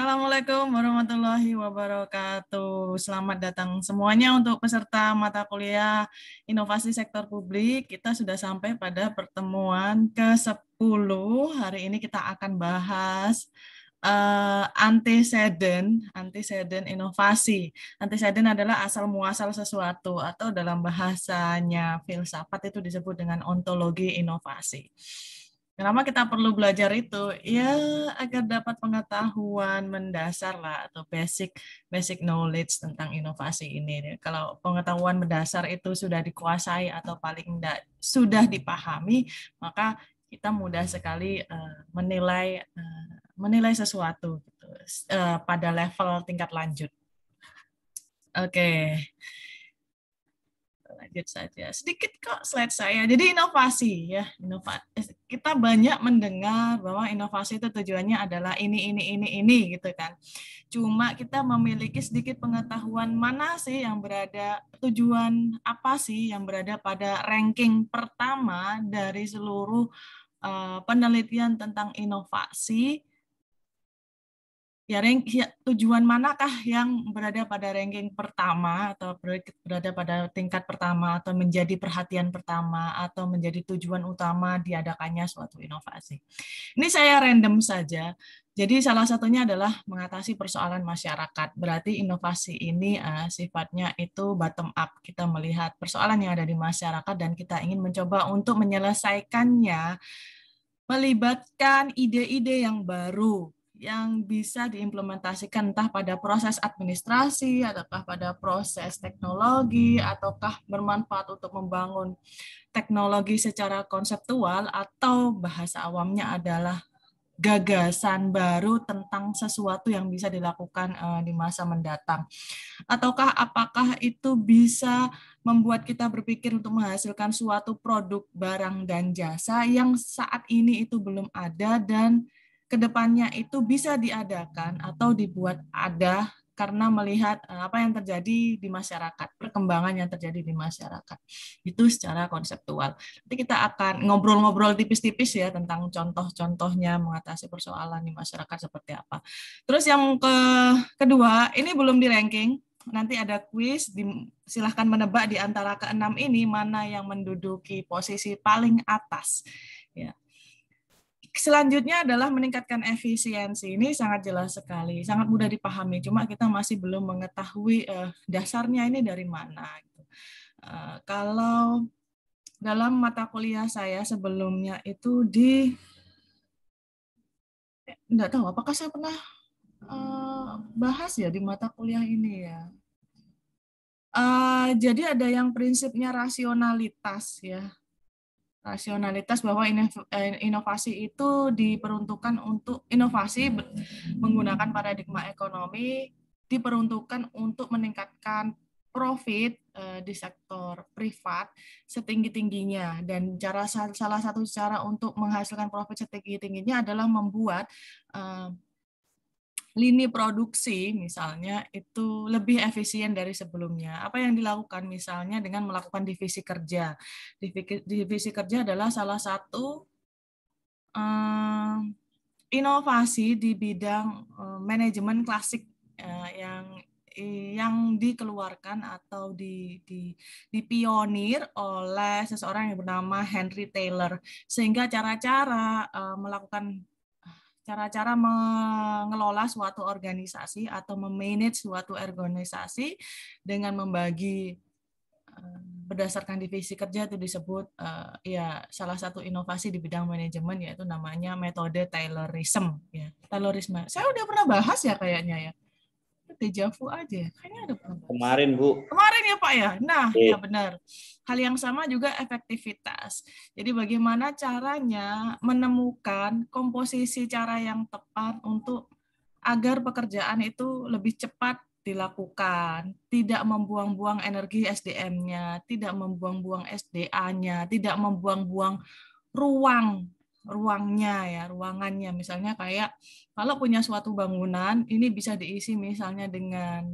Assalamualaikum warahmatullahi wabarakatuh. Selamat datang semuanya untuk peserta mata kuliah Inovasi Sektor Publik. Kita sudah sampai pada pertemuan ke-10. Hari ini kita akan bahas uh, eh, antecedent, antecedent inovasi. Antecedent adalah asal muasal sesuatu atau dalam bahasanya filsafat itu disebut dengan ontologi inovasi. Kenapa kita perlu belajar itu? Ya agar dapat pengetahuan mendasar lah atau basic basic knowledge tentang inovasi ini. Kalau pengetahuan mendasar itu sudah dikuasai atau paling tidak sudah dipahami, maka kita mudah sekali eh, menilai eh, menilai sesuatu gitu, eh, pada level tingkat lanjut. Oke. Okay lanjut saja. Sedikit kok slide saya. Jadi inovasi ya, inovasi. Eh, kita banyak mendengar bahwa inovasi itu tujuannya adalah ini ini ini ini gitu kan. Cuma kita memiliki sedikit pengetahuan mana sih yang berada tujuan apa sih yang berada pada ranking pertama dari seluruh eh, penelitian tentang inovasi ya rank ya, tujuan manakah yang berada pada ranking pertama atau berada pada tingkat pertama atau menjadi perhatian pertama atau menjadi tujuan utama diadakannya suatu inovasi. Ini saya random saja. Jadi salah satunya adalah mengatasi persoalan masyarakat. Berarti inovasi ini uh, sifatnya itu bottom up. Kita melihat persoalan yang ada di masyarakat dan kita ingin mencoba untuk menyelesaikannya melibatkan ide-ide yang baru yang bisa diimplementasikan entah pada proses administrasi ataukah pada proses teknologi hmm. ataukah bermanfaat untuk membangun teknologi secara konseptual atau bahasa awamnya adalah gagasan baru tentang sesuatu yang bisa dilakukan uh, di masa mendatang ataukah apakah itu bisa membuat kita berpikir untuk menghasilkan suatu produk barang dan jasa yang saat ini itu belum ada dan kedepannya itu bisa diadakan atau dibuat ada karena melihat eh, apa yang terjadi di masyarakat, perkembangan yang terjadi di masyarakat. Itu secara konseptual. Nanti kita akan ngobrol-ngobrol tipis-tipis ya tentang contoh-contohnya mengatasi persoalan di masyarakat seperti apa. Terus yang ke kedua, ini belum di ranking. Nanti ada kuis, silahkan menebak di antara keenam ini mana yang menduduki posisi paling atas. Ya selanjutnya adalah meningkatkan efisiensi. Ini sangat jelas sekali, sangat mudah dipahami. Cuma kita masih belum mengetahui uh, dasarnya ini dari mana. Gitu. Uh, kalau dalam mata kuliah saya sebelumnya itu di eh, nggak tahu apakah saya pernah uh, bahas ya di mata kuliah ini ya. Uh, jadi ada yang prinsipnya rasionalitas ya rasionalitas bahwa eh, inovasi itu diperuntukkan untuk inovasi menggunakan paradigma ekonomi diperuntukkan untuk meningkatkan profit eh, di sektor privat setinggi-tingginya dan cara salah satu cara untuk menghasilkan profit setinggi-tingginya adalah membuat eh, lini produksi misalnya itu lebih efisien dari sebelumnya. Apa yang dilakukan misalnya dengan melakukan divisi kerja. Divisi, kerja adalah salah satu eh, inovasi di bidang eh, manajemen klasik eh, yang yang dikeluarkan atau di, di, dipionir oleh seseorang yang bernama Henry Taylor sehingga cara-cara uh, melakukan cara-cara mengelola suatu organisasi atau memanage suatu organisasi dengan membagi eh, berdasarkan divisi kerja itu disebut eh, ya salah satu inovasi di bidang manajemen yaitu namanya metode Taylorism ya Taylorisme saya udah pernah bahas ya kayaknya ya vu aja. Ya? Kayaknya ada pernah. Kemarin, Bu. Kemarin ya, Pak ya. Nah, e. ya benar. Hal yang sama juga efektivitas. Jadi bagaimana caranya menemukan komposisi cara yang tepat untuk agar pekerjaan itu lebih cepat dilakukan, tidak membuang-buang energi SDM-nya, tidak membuang-buang SDA-nya, tidak membuang-buang ruang ruangnya ya, ruangannya misalnya kayak kalau punya suatu bangunan ini bisa diisi misalnya dengan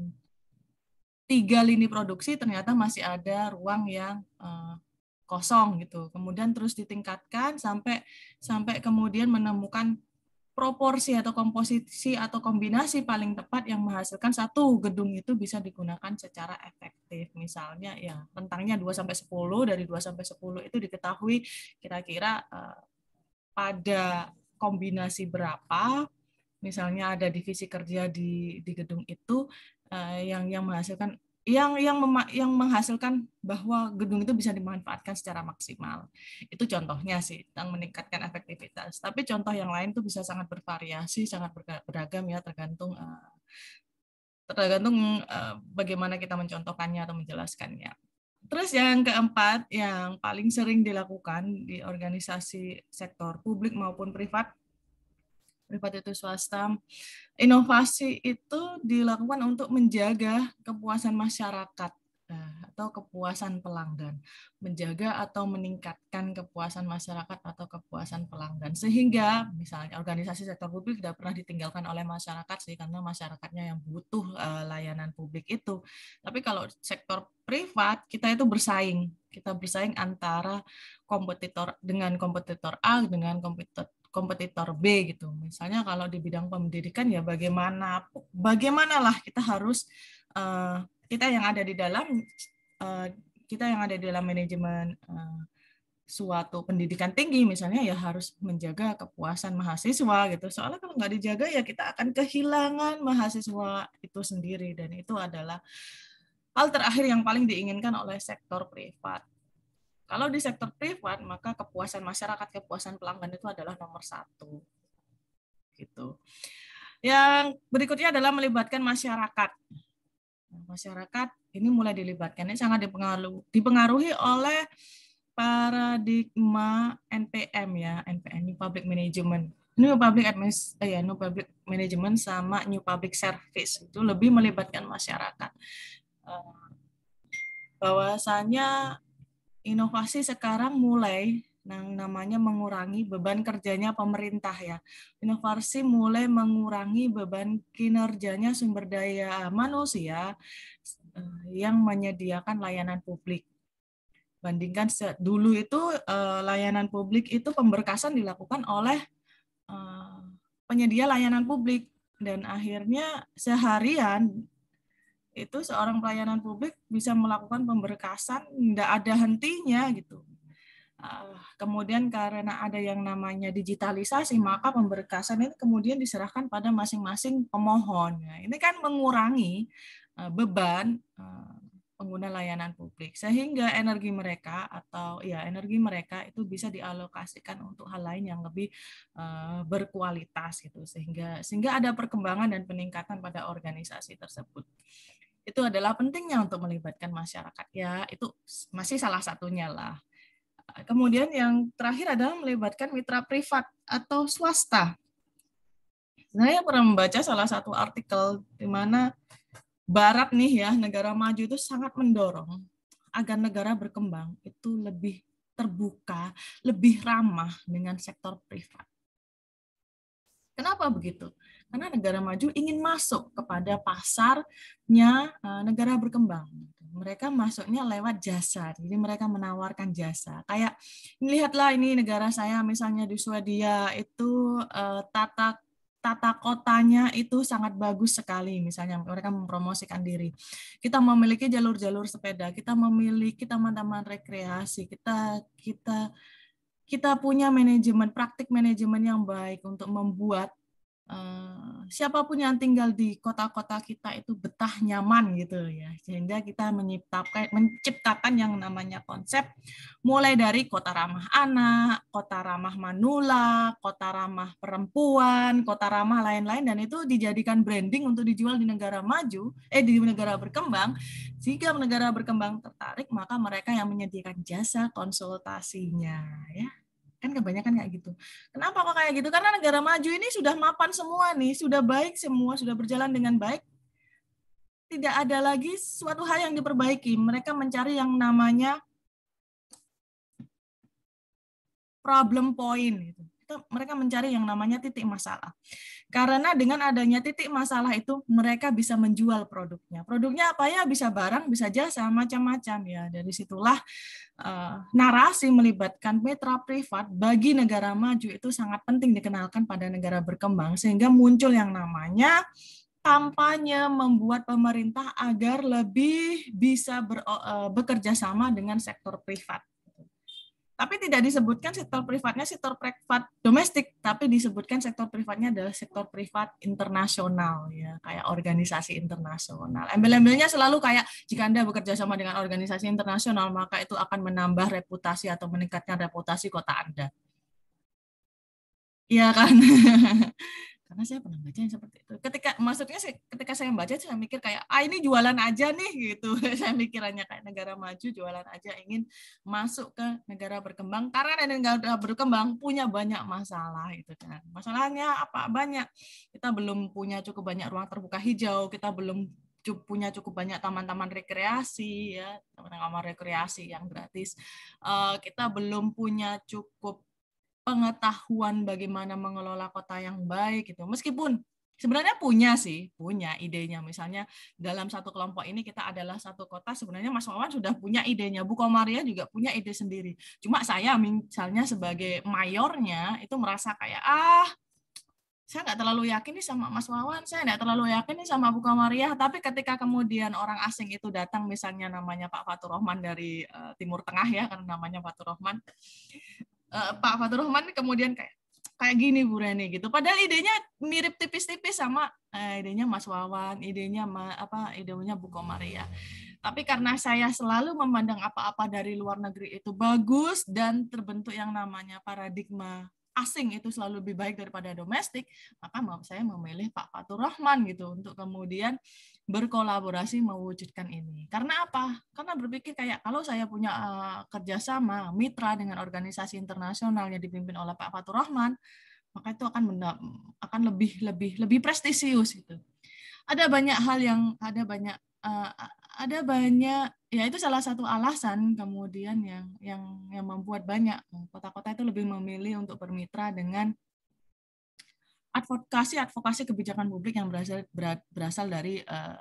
tiga lini produksi ternyata masih ada ruang yang uh, kosong gitu. Kemudian terus ditingkatkan sampai sampai kemudian menemukan proporsi atau komposisi atau kombinasi paling tepat yang menghasilkan satu gedung itu bisa digunakan secara efektif. Misalnya ya rentangnya 2 sampai 10 dari 2 sampai 10 itu diketahui kira-kira eh, pada kombinasi berapa, misalnya ada divisi kerja di di gedung itu uh, yang yang menghasilkan yang yang mema, yang menghasilkan bahwa gedung itu bisa dimanfaatkan secara maksimal. Itu contohnya sih yang meningkatkan efektivitas. Tapi contoh yang lain tuh bisa sangat bervariasi, sangat beragam ya tergantung uh, tergantung uh, bagaimana kita mencontohkannya atau menjelaskannya terus yang keempat yang paling sering dilakukan di organisasi sektor publik maupun privat privat itu swasta inovasi itu dilakukan untuk menjaga kepuasan masyarakat Nah, atau kepuasan pelanggan, menjaga atau meningkatkan kepuasan masyarakat atau kepuasan pelanggan sehingga misalnya organisasi sektor publik tidak pernah ditinggalkan oleh masyarakat sih karena masyarakatnya yang butuh eh, layanan publik itu. Tapi kalau sektor privat kita itu bersaing, kita bersaing antara kompetitor dengan kompetitor A dengan kompetitor kompetitor B gitu. Misalnya kalau di bidang pendidikan ya bagaimana bagaimanalah kita harus uh, kita yang ada di dalam uh, kita yang ada di dalam manajemen uh, suatu pendidikan tinggi misalnya ya harus menjaga kepuasan mahasiswa gitu soalnya kalau nggak dijaga ya kita akan kehilangan mahasiswa itu sendiri dan itu adalah hal terakhir yang paling diinginkan oleh sektor privat kalau di sektor privat maka kepuasan masyarakat kepuasan pelanggan itu adalah nomor satu gitu yang berikutnya adalah melibatkan masyarakat Nah, masyarakat ini mulai dilibatkan. Ini sangat dipengaruhi, dipengaruhi oleh paradigma NPM ya, NPM New Public Management. New Public Administ eh, ya, New Public Management sama New Public Service itu lebih melibatkan masyarakat. Eh, Bahwasanya inovasi sekarang mulai yang namanya mengurangi beban kerjanya pemerintah ya. Inovasi mulai mengurangi beban kinerjanya sumber daya manusia eh, yang menyediakan layanan publik. Bandingkan dulu itu eh, layanan publik itu pemberkasan dilakukan oleh eh, penyedia layanan publik dan akhirnya seharian itu seorang pelayanan publik bisa melakukan pemberkasan tidak ada hentinya gitu Ah, kemudian karena ada yang namanya digitalisasi, maka pemberkasan itu kemudian diserahkan pada masing-masing pemohon. Ya, ini kan mengurangi eh, beban eh, pengguna layanan publik sehingga energi mereka atau ya energi mereka itu bisa dialokasikan untuk hal lain yang lebih uh, berkualitas gitu sehingga sehingga ada perkembangan dan peningkatan pada organisasi tersebut itu adalah pentingnya untuk melibatkan masyarakat ya itu masih salah satunya lah kemudian yang terakhir adalah melibatkan mitra privat atau swasta. Saya nah, pernah membaca salah satu artikel di mana Barat nih ya, negara maju itu sangat mendorong agar negara berkembang itu lebih terbuka, lebih ramah dengan sektor privat. Kenapa begitu? Karena negara maju ingin masuk kepada pasarnya eh, negara berkembang mereka masuknya lewat jasa. Jadi mereka menawarkan jasa. Kayak lihatlah ini negara saya misalnya di Swedia itu eh, tata tata kotanya itu sangat bagus sekali misalnya mereka mempromosikan diri kita memiliki jalur-jalur sepeda kita memiliki taman-taman rekreasi kita kita kita punya manajemen praktik manajemen yang baik untuk membuat Eh, siapapun yang tinggal di kota-kota kita itu betah nyaman gitu ya sehingga kita menciptakan menciptakan yang namanya konsep mulai dari kota ramah anak, kota ramah manula, kota ramah perempuan, kota ramah lain-lain dan itu dijadikan branding untuk dijual di negara maju eh di negara berkembang jika negara berkembang tertarik maka mereka yang menyediakan jasa konsultasinya ya Kan kebanyakan kayak gitu. Kenapa kok kayak gitu? Karena negara maju ini sudah mapan semua nih, sudah baik semua, sudah berjalan dengan baik. Tidak ada lagi suatu hal yang diperbaiki. Mereka mencari yang namanya problem point gitu mereka mencari yang namanya titik masalah. Karena dengan adanya titik masalah itu mereka bisa menjual produknya. Produknya apa ya? Bisa barang, bisa jasa, macam-macam ya. Dari situlah uh, narasi melibatkan mitra privat bagi negara maju itu sangat penting dikenalkan pada negara berkembang sehingga muncul yang namanya kampanye membuat pemerintah agar lebih bisa ber, eh, bekerja sama dengan sektor privat tapi tidak disebutkan sektor privatnya sektor privat domestik tapi disebutkan sektor privatnya adalah sektor privat internasional ya kayak organisasi internasional embel-embelnya selalu kayak jika anda bekerja sama dengan organisasi internasional maka itu akan menambah reputasi atau meningkatkan reputasi kota anda iya kan karena saya pernah baca yang seperti itu. Ketika maksudnya ketika saya membaca saya mikir kayak ah ini jualan aja nih gitu. saya mikirannya kayak negara maju jualan aja ingin masuk ke negara berkembang karena negara berkembang punya banyak masalah gitu kan. Masalahnya apa banyak. Kita belum punya cukup banyak ruang terbuka hijau, kita belum punya cukup banyak taman-taman rekreasi ya taman-taman rekreasi yang gratis uh, kita belum punya cukup pengetahuan bagaimana mengelola kota yang baik gitu. Meskipun sebenarnya punya sih, punya idenya. Misalnya dalam satu kelompok ini kita adalah satu kota, sebenarnya Mas Wawan sudah punya idenya, Bu Komaria juga punya ide sendiri. Cuma saya misalnya sebagai mayornya itu merasa kayak, ah saya nggak terlalu yakin nih sama Mas Wawan, saya nggak terlalu yakin nih sama Bu Komaria, tapi ketika kemudian orang asing itu datang, misalnya namanya Pak Fatur Rahman dari eh, Timur Tengah ya, karena namanya Fatur Rahman, uh, Pak Fatur Rahman kemudian kayak kayak gini Bu reni gitu. Padahal idenya mirip tipis-tipis sama uh, idenya Mas Wawan, idenya ma, apa idenya Bu Komaria. Tapi karena saya selalu memandang apa-apa dari luar negeri itu bagus dan terbentuk yang namanya paradigma asing itu selalu lebih baik daripada domestik, maka saya memilih Pak Fatur Rahman gitu untuk kemudian berkolaborasi mewujudkan ini. Karena apa? Karena berpikir kayak kalau saya punya uh, kerjasama mitra dengan organisasi internasional yang dipimpin oleh Pak Fatur Rahman, maka itu akan akan lebih lebih lebih prestisius itu. Ada banyak hal yang ada banyak uh, ada banyak ya itu salah satu alasan kemudian yang yang yang membuat banyak eh, kota-kota itu lebih memilih untuk bermitra dengan advokasi advokasi kebijakan publik yang berasal berasal dari uh,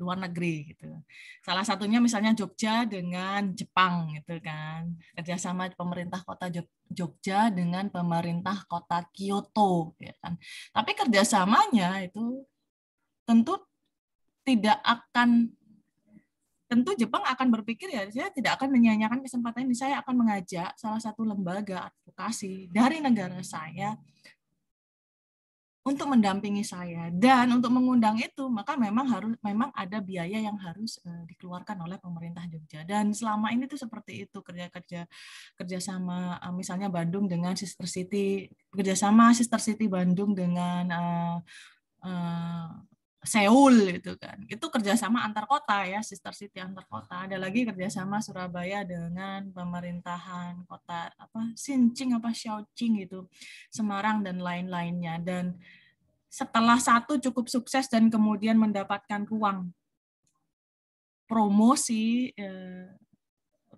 luar negeri gitu. Salah satunya misalnya Jogja dengan Jepang gitu kan. Kerjasama pemerintah kota Jogja dengan pemerintah kota Kyoto ya kan. Tapi kerjasamanya itu tentu tidak akan tentu Jepang akan berpikir ya saya tidak akan menyanyiakan kesempatan ini saya akan mengajak salah satu lembaga advokasi dari negara saya untuk mendampingi saya dan untuk mengundang itu maka memang harus memang ada biaya yang harus uh, dikeluarkan oleh pemerintah Jogja dan selama ini tuh seperti itu kerja kerja kerjasama uh, misalnya Bandung dengan Sister City kerjasama Sister City Bandung dengan uh, uh, Seoul itu kan. Itu kerjasama antar kota ya, sister city antar kota. Ada lagi kerjasama Surabaya dengan pemerintahan kota apa Sinching apa Xiaoqing gitu, Semarang dan lain-lainnya. Dan setelah satu cukup sukses dan kemudian mendapatkan ruang promosi eh,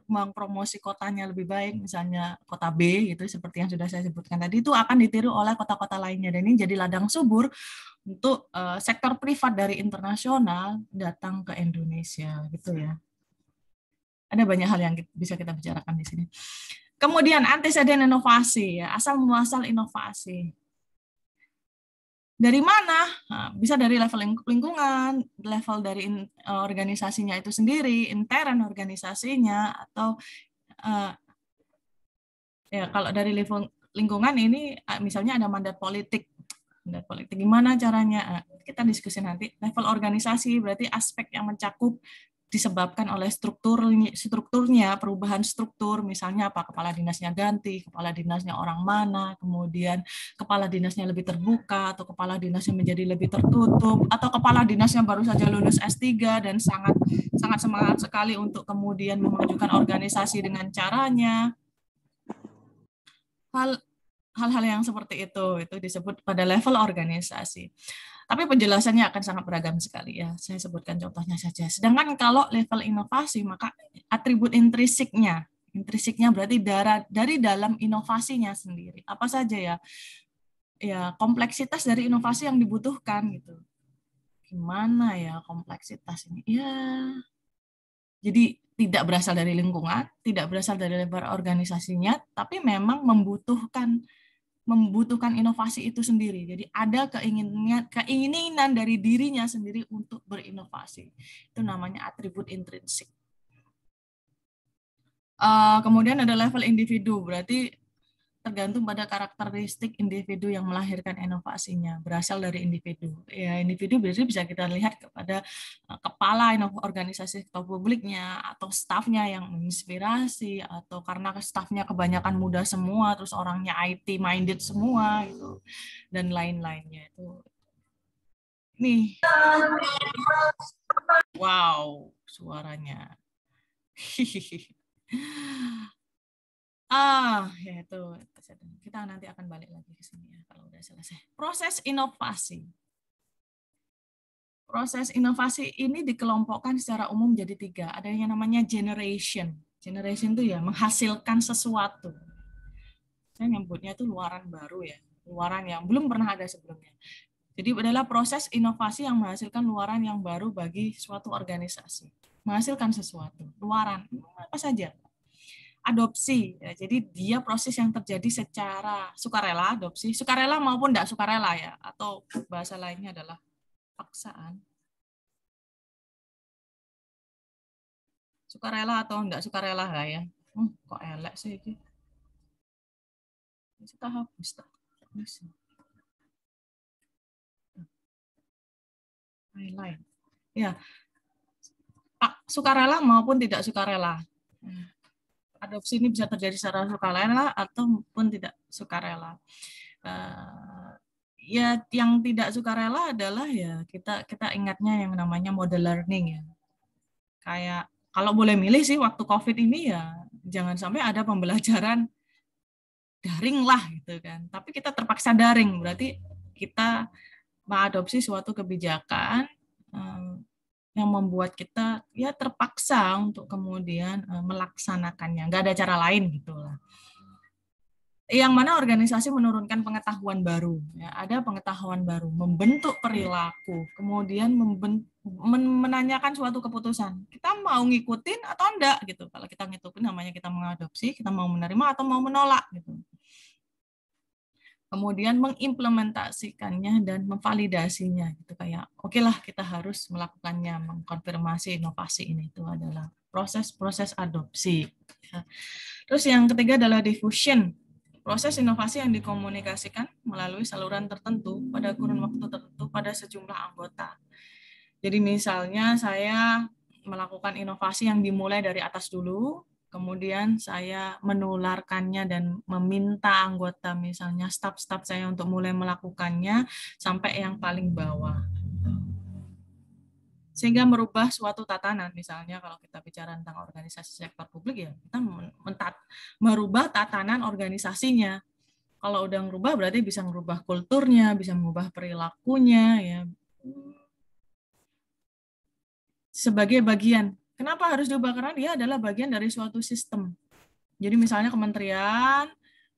ruang promosi kotanya lebih baik misalnya kota B itu seperti yang sudah saya sebutkan tadi itu akan ditiru oleh kota-kota lainnya dan ini jadi ladang subur untuk eh, sektor privat dari internasional datang ke Indonesia gitu ya ada banyak hal yang bisa kita bicarakan di sini kemudian antiseden inovasi ya asal muasal inovasi dari mana? Nah, bisa dari level lingkungan, level dari in, eh, organisasinya itu sendiri, intern organisasinya, atau uh, ya kalau dari level lingkungan ini eh, misalnya ada mandat politik, mandat politik gimana caranya? Uh, kita diskusi nanti level organisasi berarti aspek yang mencakup disebabkan oleh struktur strukturnya perubahan struktur misalnya apa kepala dinasnya ganti kepala dinasnya orang mana kemudian kepala dinasnya lebih terbuka atau kepala dinasnya menjadi lebih tertutup atau kepala dinasnya baru saja lulus S3 dan sangat sangat semangat sekali untuk kemudian memajukan organisasi dengan caranya hal hal-hal yang seperti itu itu disebut pada level organisasi tapi penjelasannya akan sangat beragam sekali ya. Saya sebutkan contohnya saja. Sedangkan kalau level inovasi maka atribut intrinsiknya, intrinsiknya berarti darah dari dalam inovasinya sendiri. Apa saja ya? Ya, kompleksitas dari inovasi yang dibutuhkan gitu. Gimana ya kompleksitas ini? Ya jadi tidak berasal dari lingkungan, tidak berasal dari lebar organisasinya, tapi memang membutuhkan membutuhkan inovasi itu sendiri. Jadi ada keinginan keinginan dari dirinya sendiri untuk berinovasi. Itu namanya atribut intrinsik. Eh, kemudian ada level individu, berarti tergantung pada karakteristik individu yang melahirkan inovasinya, berasal dari individu. Ya, individu biasanya bisa kita lihat kepada eh, kepala organisasi atau publiknya atau stafnya yang menginspirasi atau karena stafnya kebanyakan muda semua, terus orangnya IT minded semua gitu dan lain-lainnya itu. Nih. Wow, suaranya. Ah, ya itu kita nanti akan balik lagi ke sini ya kalau udah selesai. Proses inovasi. Proses inovasi ini dikelompokkan secara umum jadi tiga. Ada yang namanya generation. Generation itu ya menghasilkan sesuatu. Saya nyebutnya itu luaran baru ya, luaran yang belum pernah ada sebelumnya. Jadi adalah proses inovasi yang menghasilkan luaran yang baru bagi suatu organisasi. Menghasilkan sesuatu, luaran apa saja adopsi. Ya, jadi dia proses yang terjadi secara sukarela adopsi, sukarela maupun tidak sukarela ya, atau bahasa lainnya adalah paksaan. Sukarela atau tidak sukarela lah ya. Hmm, kok elek sih ini? Kita hapus tak? Highlight. Ya, Pak sukarela maupun tidak sukarela. Hmm adopsi ini bisa terjadi secara sukarela ataupun tidak sukarela. Uh, eh, ya yang tidak sukarela adalah ya kita kita ingatnya yang namanya model learning ya. Kayak kalau boleh milih sih waktu Covid ini ya jangan sampai ada pembelajaran daring lah gitu kan. Tapi kita terpaksa daring berarti kita mengadopsi suatu kebijakan yang membuat kita ya terpaksa untuk kemudian e, melaksanakannya. Nggak ada cara lain gitulah. Yang mana organisasi menurunkan pengetahuan baru, ya, ada pengetahuan baru, membentuk perilaku, kemudian menanyakan suatu keputusan. Kita mau ngikutin atau enggak gitu. Kalau kita ngikutin namanya kita mengadopsi, kita mau menerima atau mau menolak gitu kemudian mengimplementasikannya dan memvalidasinya gitu kayak oke okay lah kita harus melakukannya mengkonfirmasi inovasi ini itu adalah proses-proses adopsi terus yang ketiga adalah diffusion proses inovasi yang dikomunikasikan melalui saluran tertentu pada kurun waktu tertentu pada sejumlah anggota. Jadi misalnya saya melakukan inovasi yang dimulai dari atas dulu, kemudian saya menularkannya dan meminta anggota misalnya staf-staf saya untuk mulai melakukannya sampai yang paling bawah gitu. sehingga merubah suatu tatanan misalnya kalau kita bicara tentang organisasi sektor publik ya kita mentat, merubah tatanan organisasinya kalau udah merubah berarti bisa merubah kulturnya bisa mengubah perilakunya ya sebagai bagian Kenapa harus diubah? Karena dia adalah bagian dari suatu sistem. Jadi misalnya kementerian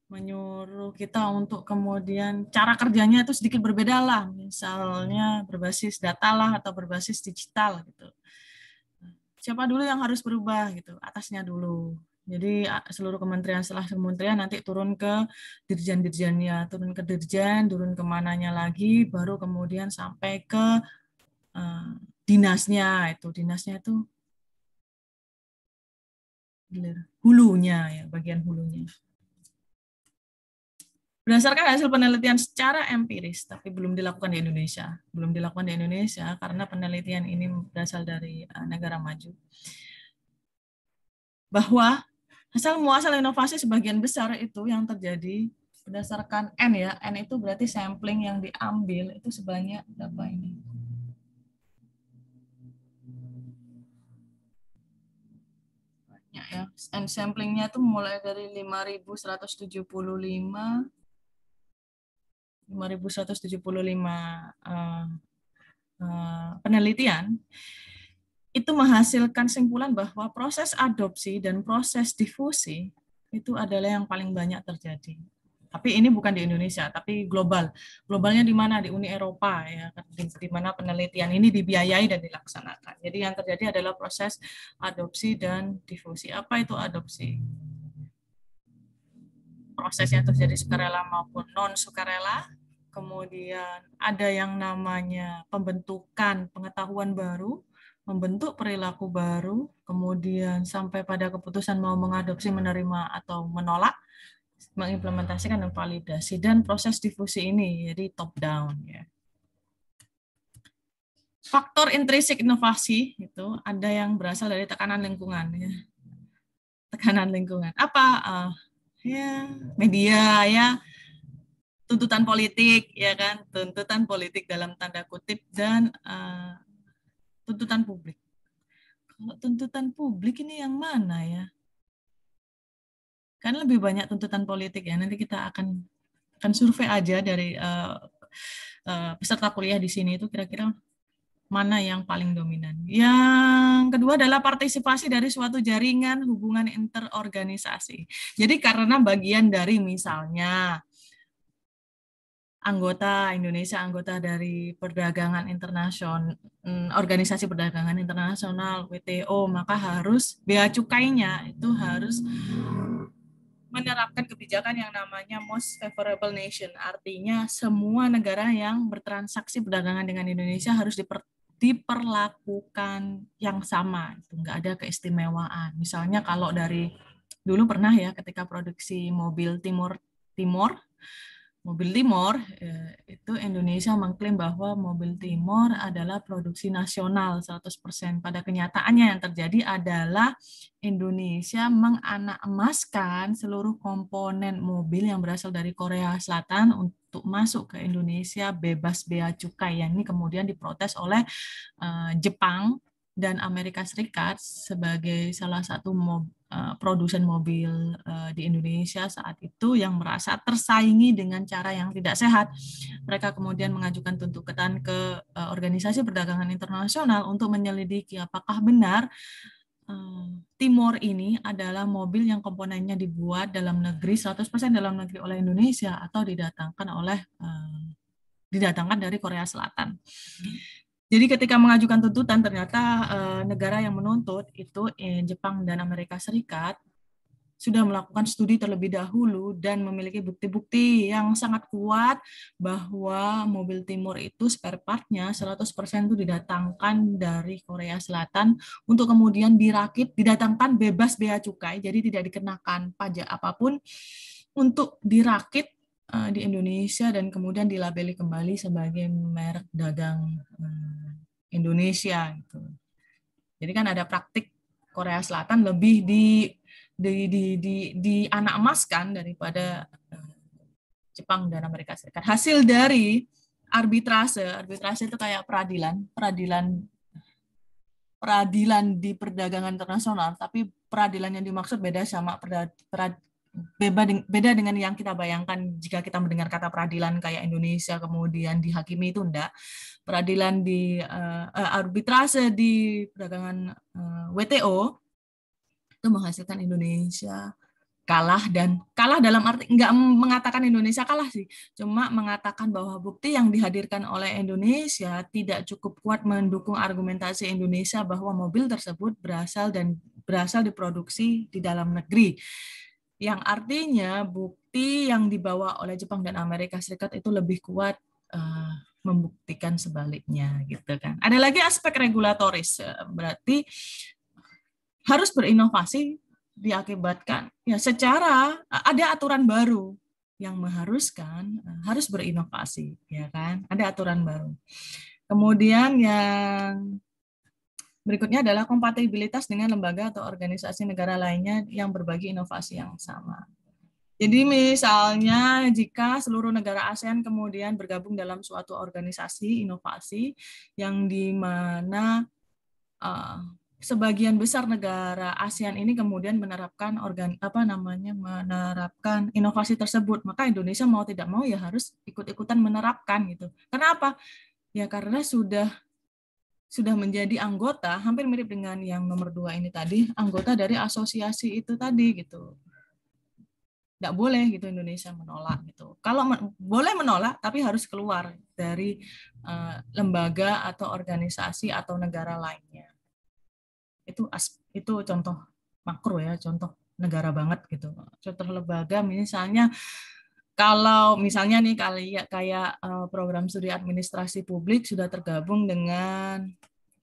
menyuruh kita untuk kemudian cara kerjanya itu sedikit berbeda lah, misalnya berbasis data lah atau berbasis digital gitu. Siapa dulu yang harus berubah gitu, atasnya dulu. Jadi seluruh kementerian setelah kementerian nanti turun ke dirjen-dirjennya, turun ke dirjen, turun ke mananya lagi, baru kemudian sampai ke uh, dinasnya itu. Dinasnya itu hulunya ya bagian hulunya. Berdasarkan hasil penelitian secara empiris, tapi belum dilakukan di Indonesia. Belum dilakukan di Indonesia karena penelitian ini berasal dari eh, negara maju. Bahwa asal muasal inovasi sebagian besar itu yang terjadi berdasarkan N ya. N itu berarti sampling yang diambil itu sebanyak berapa ini? banyak ya. And samplingnya tuh mulai dari 5.175 5.175 uh, uh, penelitian itu menghasilkan simpulan bahwa proses adopsi dan proses difusi itu adalah yang paling banyak terjadi tapi ini bukan di Indonesia, tapi global. Globalnya di mana? Di Uni Eropa ya, kan? di, di mana penelitian ini dibiayai dan dilaksanakan. Jadi yang terjadi adalah proses adopsi dan difusi. Apa itu adopsi? Proses yang terjadi sukarela maupun non sukarela. Kemudian ada yang namanya pembentukan pengetahuan baru, membentuk perilaku baru, kemudian sampai pada keputusan mau mengadopsi, menerima atau menolak mengimplementasikan dan validasi dan proses difusi ini jadi top down ya. Faktor intrinsik inovasi itu ada yang berasal dari tekanan lingkungan ya. Tekanan lingkungan. Apa uh, ya media ya tuntutan politik ya kan, tuntutan politik dalam tanda kutip dan uh, tuntutan publik. Kalau tuntutan publik ini yang mana ya? kan lebih banyak tuntutan politik ya nanti kita akan akan survei aja dari uh, uh, peserta kuliah di sini itu kira-kira mana yang paling dominan. Yang kedua adalah partisipasi dari suatu jaringan hubungan interorganisasi. Jadi karena bagian dari misalnya anggota Indonesia, anggota dari perdagangan internasional, mm, organisasi perdagangan internasional, WTO, maka harus bea cukainya itu harus menerapkan kebijakan yang namanya most favorable nation. Artinya semua negara yang bertransaksi perdagangan dengan Indonesia harus diper, diperlakukan yang sama. Itu nggak ada keistimewaan. Misalnya kalau dari dulu pernah ya ketika produksi mobil Timur Timur mobil Timor eh, itu Indonesia mengklaim bahwa mobil Timor adalah produksi nasional 100%. Pada kenyataannya yang terjadi adalah Indonesia menganak seluruh komponen mobil yang berasal dari Korea Selatan untuk masuk ke Indonesia bebas bea cukai yang ini kemudian diprotes oleh eh, Jepang dan Amerika Serikat sebagai salah satu mob, uh, produsen mobil uh, di Indonesia saat itu yang merasa tersaingi dengan cara yang tidak sehat. Mereka kemudian mengajukan tuntutan ke uh, Organisasi Perdagangan Internasional untuk menyelidiki apakah benar Timor ini adalah mobil yang komponennya dibuat dalam negeri 100% dalam negeri oleh Indonesia atau didatangkan oleh didatangkan dari Korea Selatan. Hmm jadi ketika mengajukan tuntutan ternyata eh, negara yang menuntut itu eh, Jepang dan Amerika Serikat sudah melakukan studi terlebih dahulu dan memiliki bukti-bukti yang sangat kuat bahwa mobil timur itu spare partnya 100% itu didatangkan dari Korea Selatan untuk kemudian dirakit, didatangkan bebas bea cukai, jadi tidak dikenakan pajak apapun untuk dirakit Eh, di Indonesia dan kemudian dilabeli kembali sebagai merek dagang eh, Indonesia gitu. Jadi kan ada praktik Korea Selatan lebih di di di di, di anak emas kan daripada eh, Jepang dan Amerika Serikat. Hasil dari arbitrase, arbitrase itu kayak peradilan, peradilan peradilan di perdagangan internasional, tapi peradilan yang dimaksud beda sama perad, beba beda dengan yang kita bayangkan jika kita mendengar kata peradilan kayak Indonesia kemudian dihakimi itu enggak. Peradilan di uh, arbitrase di perdagangan uh, eh, WTO itu menghasilkan Indonesia kalah dan kalah dalam arti enggak mengatakan Indonesia kalah sih, cuma mengatakan bahwa bukti yang dihadirkan oleh Indonesia tidak cukup kuat mendukung argumentasi Indonesia bahwa mobil tersebut berasal dan berasal diproduksi di dalam negeri yang artinya bukti yang dibawa oleh Jepang dan Amerika Serikat itu lebih kuat uh, membuktikan sebaliknya gitu kan. Ada lagi aspek regulatoris eh, berarti harus berinovasi diakibatkan ya secara ada aturan baru yang mengharuskan eh, harus berinovasi ya kan. Ada aturan baru. Kemudian yang Berikutnya adalah kompatibilitas dengan lembaga atau organisasi negara lainnya yang berbagi inovasi yang sama. Jadi misalnya jika seluruh negara ASEAN kemudian bergabung dalam suatu organisasi inovasi yang di mana uh, sebagian besar negara ASEAN ini kemudian menerapkan organ apa namanya menerapkan inovasi tersebut, maka Indonesia mau tidak mau ya harus ikut-ikutan menerapkan gitu. Kenapa? Ya karena sudah sudah menjadi anggota hampir mirip dengan yang nomor dua ini tadi anggota dari asosiasi itu tadi gitu tidak boleh gitu Indonesia menolak gitu kalau men boleh menolak tapi harus keluar dari uh, lembaga atau organisasi atau negara lainnya itu as itu contoh makro ya contoh negara banget gitu contoh lembaga misalnya kalau misalnya nih kali ya kayak eh, program studi administrasi publik sudah tergabung dengan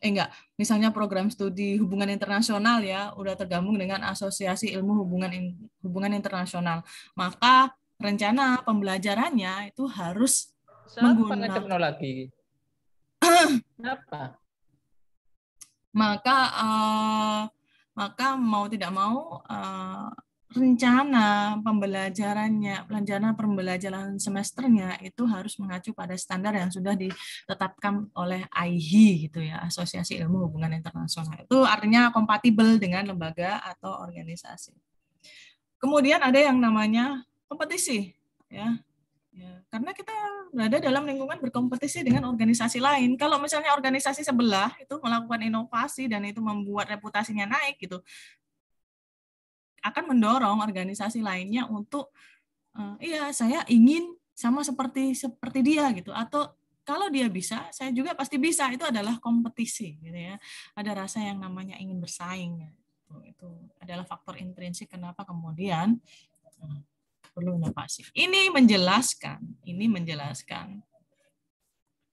eh enggak, misalnya program studi hubungan internasional ya udah tergabung dengan Asosiasi Ilmu Hubungan Hubungan Internasional. Maka rencana pembelajarannya itu harus Kenapa menggunakan teknologi. Kenapa? Maka uh, maka mau tidak mau uh, rencana pembelajarannya, rencana pembelajaran semesternya itu harus mengacu pada standar yang sudah ditetapkan oleh AIHI gitu ya, Asosiasi Ilmu Hubungan Internasional. Itu artinya kompatibel dengan lembaga atau organisasi. Kemudian ada yang namanya kompetisi ya. Ya, karena kita berada dalam lingkungan berkompetisi dengan organisasi lain. Kalau misalnya organisasi sebelah itu melakukan inovasi dan itu membuat reputasinya naik gitu, akan mendorong organisasi lainnya untuk uh, iya saya ingin sama seperti seperti dia gitu atau kalau dia bisa, saya juga pasti bisa. Itu adalah kompetisi, gitu ya. Ada rasa yang namanya ingin bersaing. Gitu. Itu adalah faktor intrinsik kenapa kemudian uh, eh, perlu inovasi. Ini menjelaskan, ini menjelaskan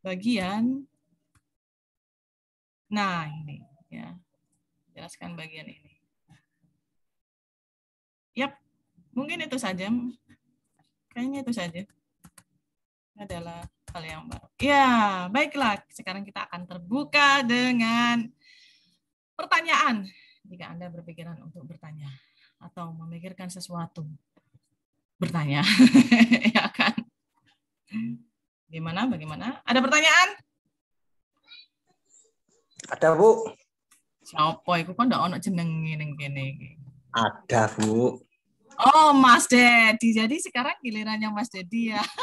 bagian. Nah ini ya, jelaskan bagian ini. Yap, mungkin itu saja. Kayaknya itu saja. Ini adalah hal yang baru. Ya, baiklah. Sekarang kita akan terbuka dengan pertanyaan. Jika Anda berpikiran untuk bertanya atau memikirkan sesuatu, bertanya. ya kan? Gimana, bagaimana? Ada pertanyaan? Ada, Bu. Siapa? Aku kan tidak ada jeneng ini. Ada, Bu. Oh, Mas Dedi. Jadi sekarang gilirannya Mas Dedi ya.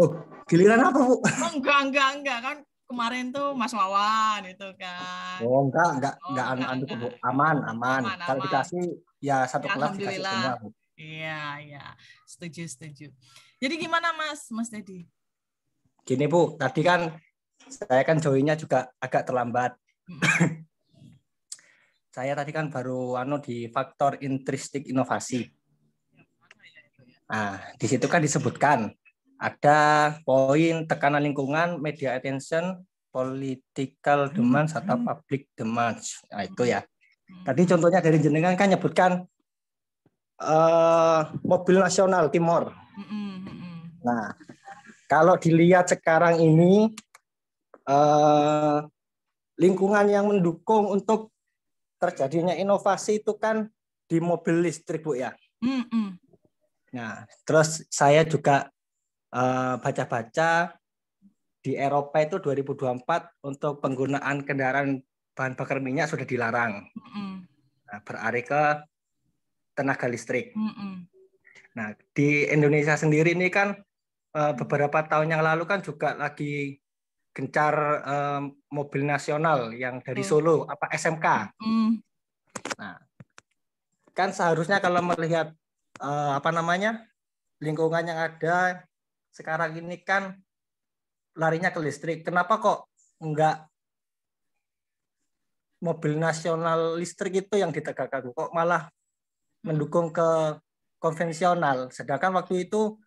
Oh, giliran apa, Bu? Oh, enggak, enggak, enggak. Kan kemarin tuh Mas Wawan itu kan. Oh, enggak, enggak, oh, enggak, enggak, anu enggak. Aman, aman, aman. Kalau dikasih ya satu ya, kelas dikasih semua, Bu. Iya, iya. Setuju, setuju. Jadi gimana, Mas? Mas Dedi? Gini, Bu. Tadi kan saya kan joinnya juga agak terlambat saya tadi kan baru anu di faktor intristik inovasi. Nah, di situ kan disebutkan ada poin tekanan lingkungan, media attention, political demand serta hmm. public demand. Nah, itu ya. Hmm. Tadi contohnya dari jenengan kan nyebutkan uh, mobil nasional Timor. Hmm, nah, kalau dilihat sekarang ini uh, lingkungan yang mendukung untuk terjadinya inovasi itu kan di mobil listrik bu ya. Mm -mm. Nah terus saya juga eh, baca-baca di Eropa itu 2024 untuk penggunaan kendaraan bahan bakar minyak sudah dilarang. Mm Nah, berarik ke tenaga listrik. Mm -mm. Nah di Indonesia sendiri ini kan uh, beberapa tahun yang lalu kan juga lagi gencar um, mobil nasional yang dari Solo apa SMK. Hmm. Nah, kan seharusnya kalau melihat uh, apa namanya lingkungan yang ada sekarang ini kan larinya ke listrik. Kenapa kok enggak mobil nasional listrik itu yang ditegakkan? Kok malah mm. mendukung ke konvensional? Sedangkan waktu itu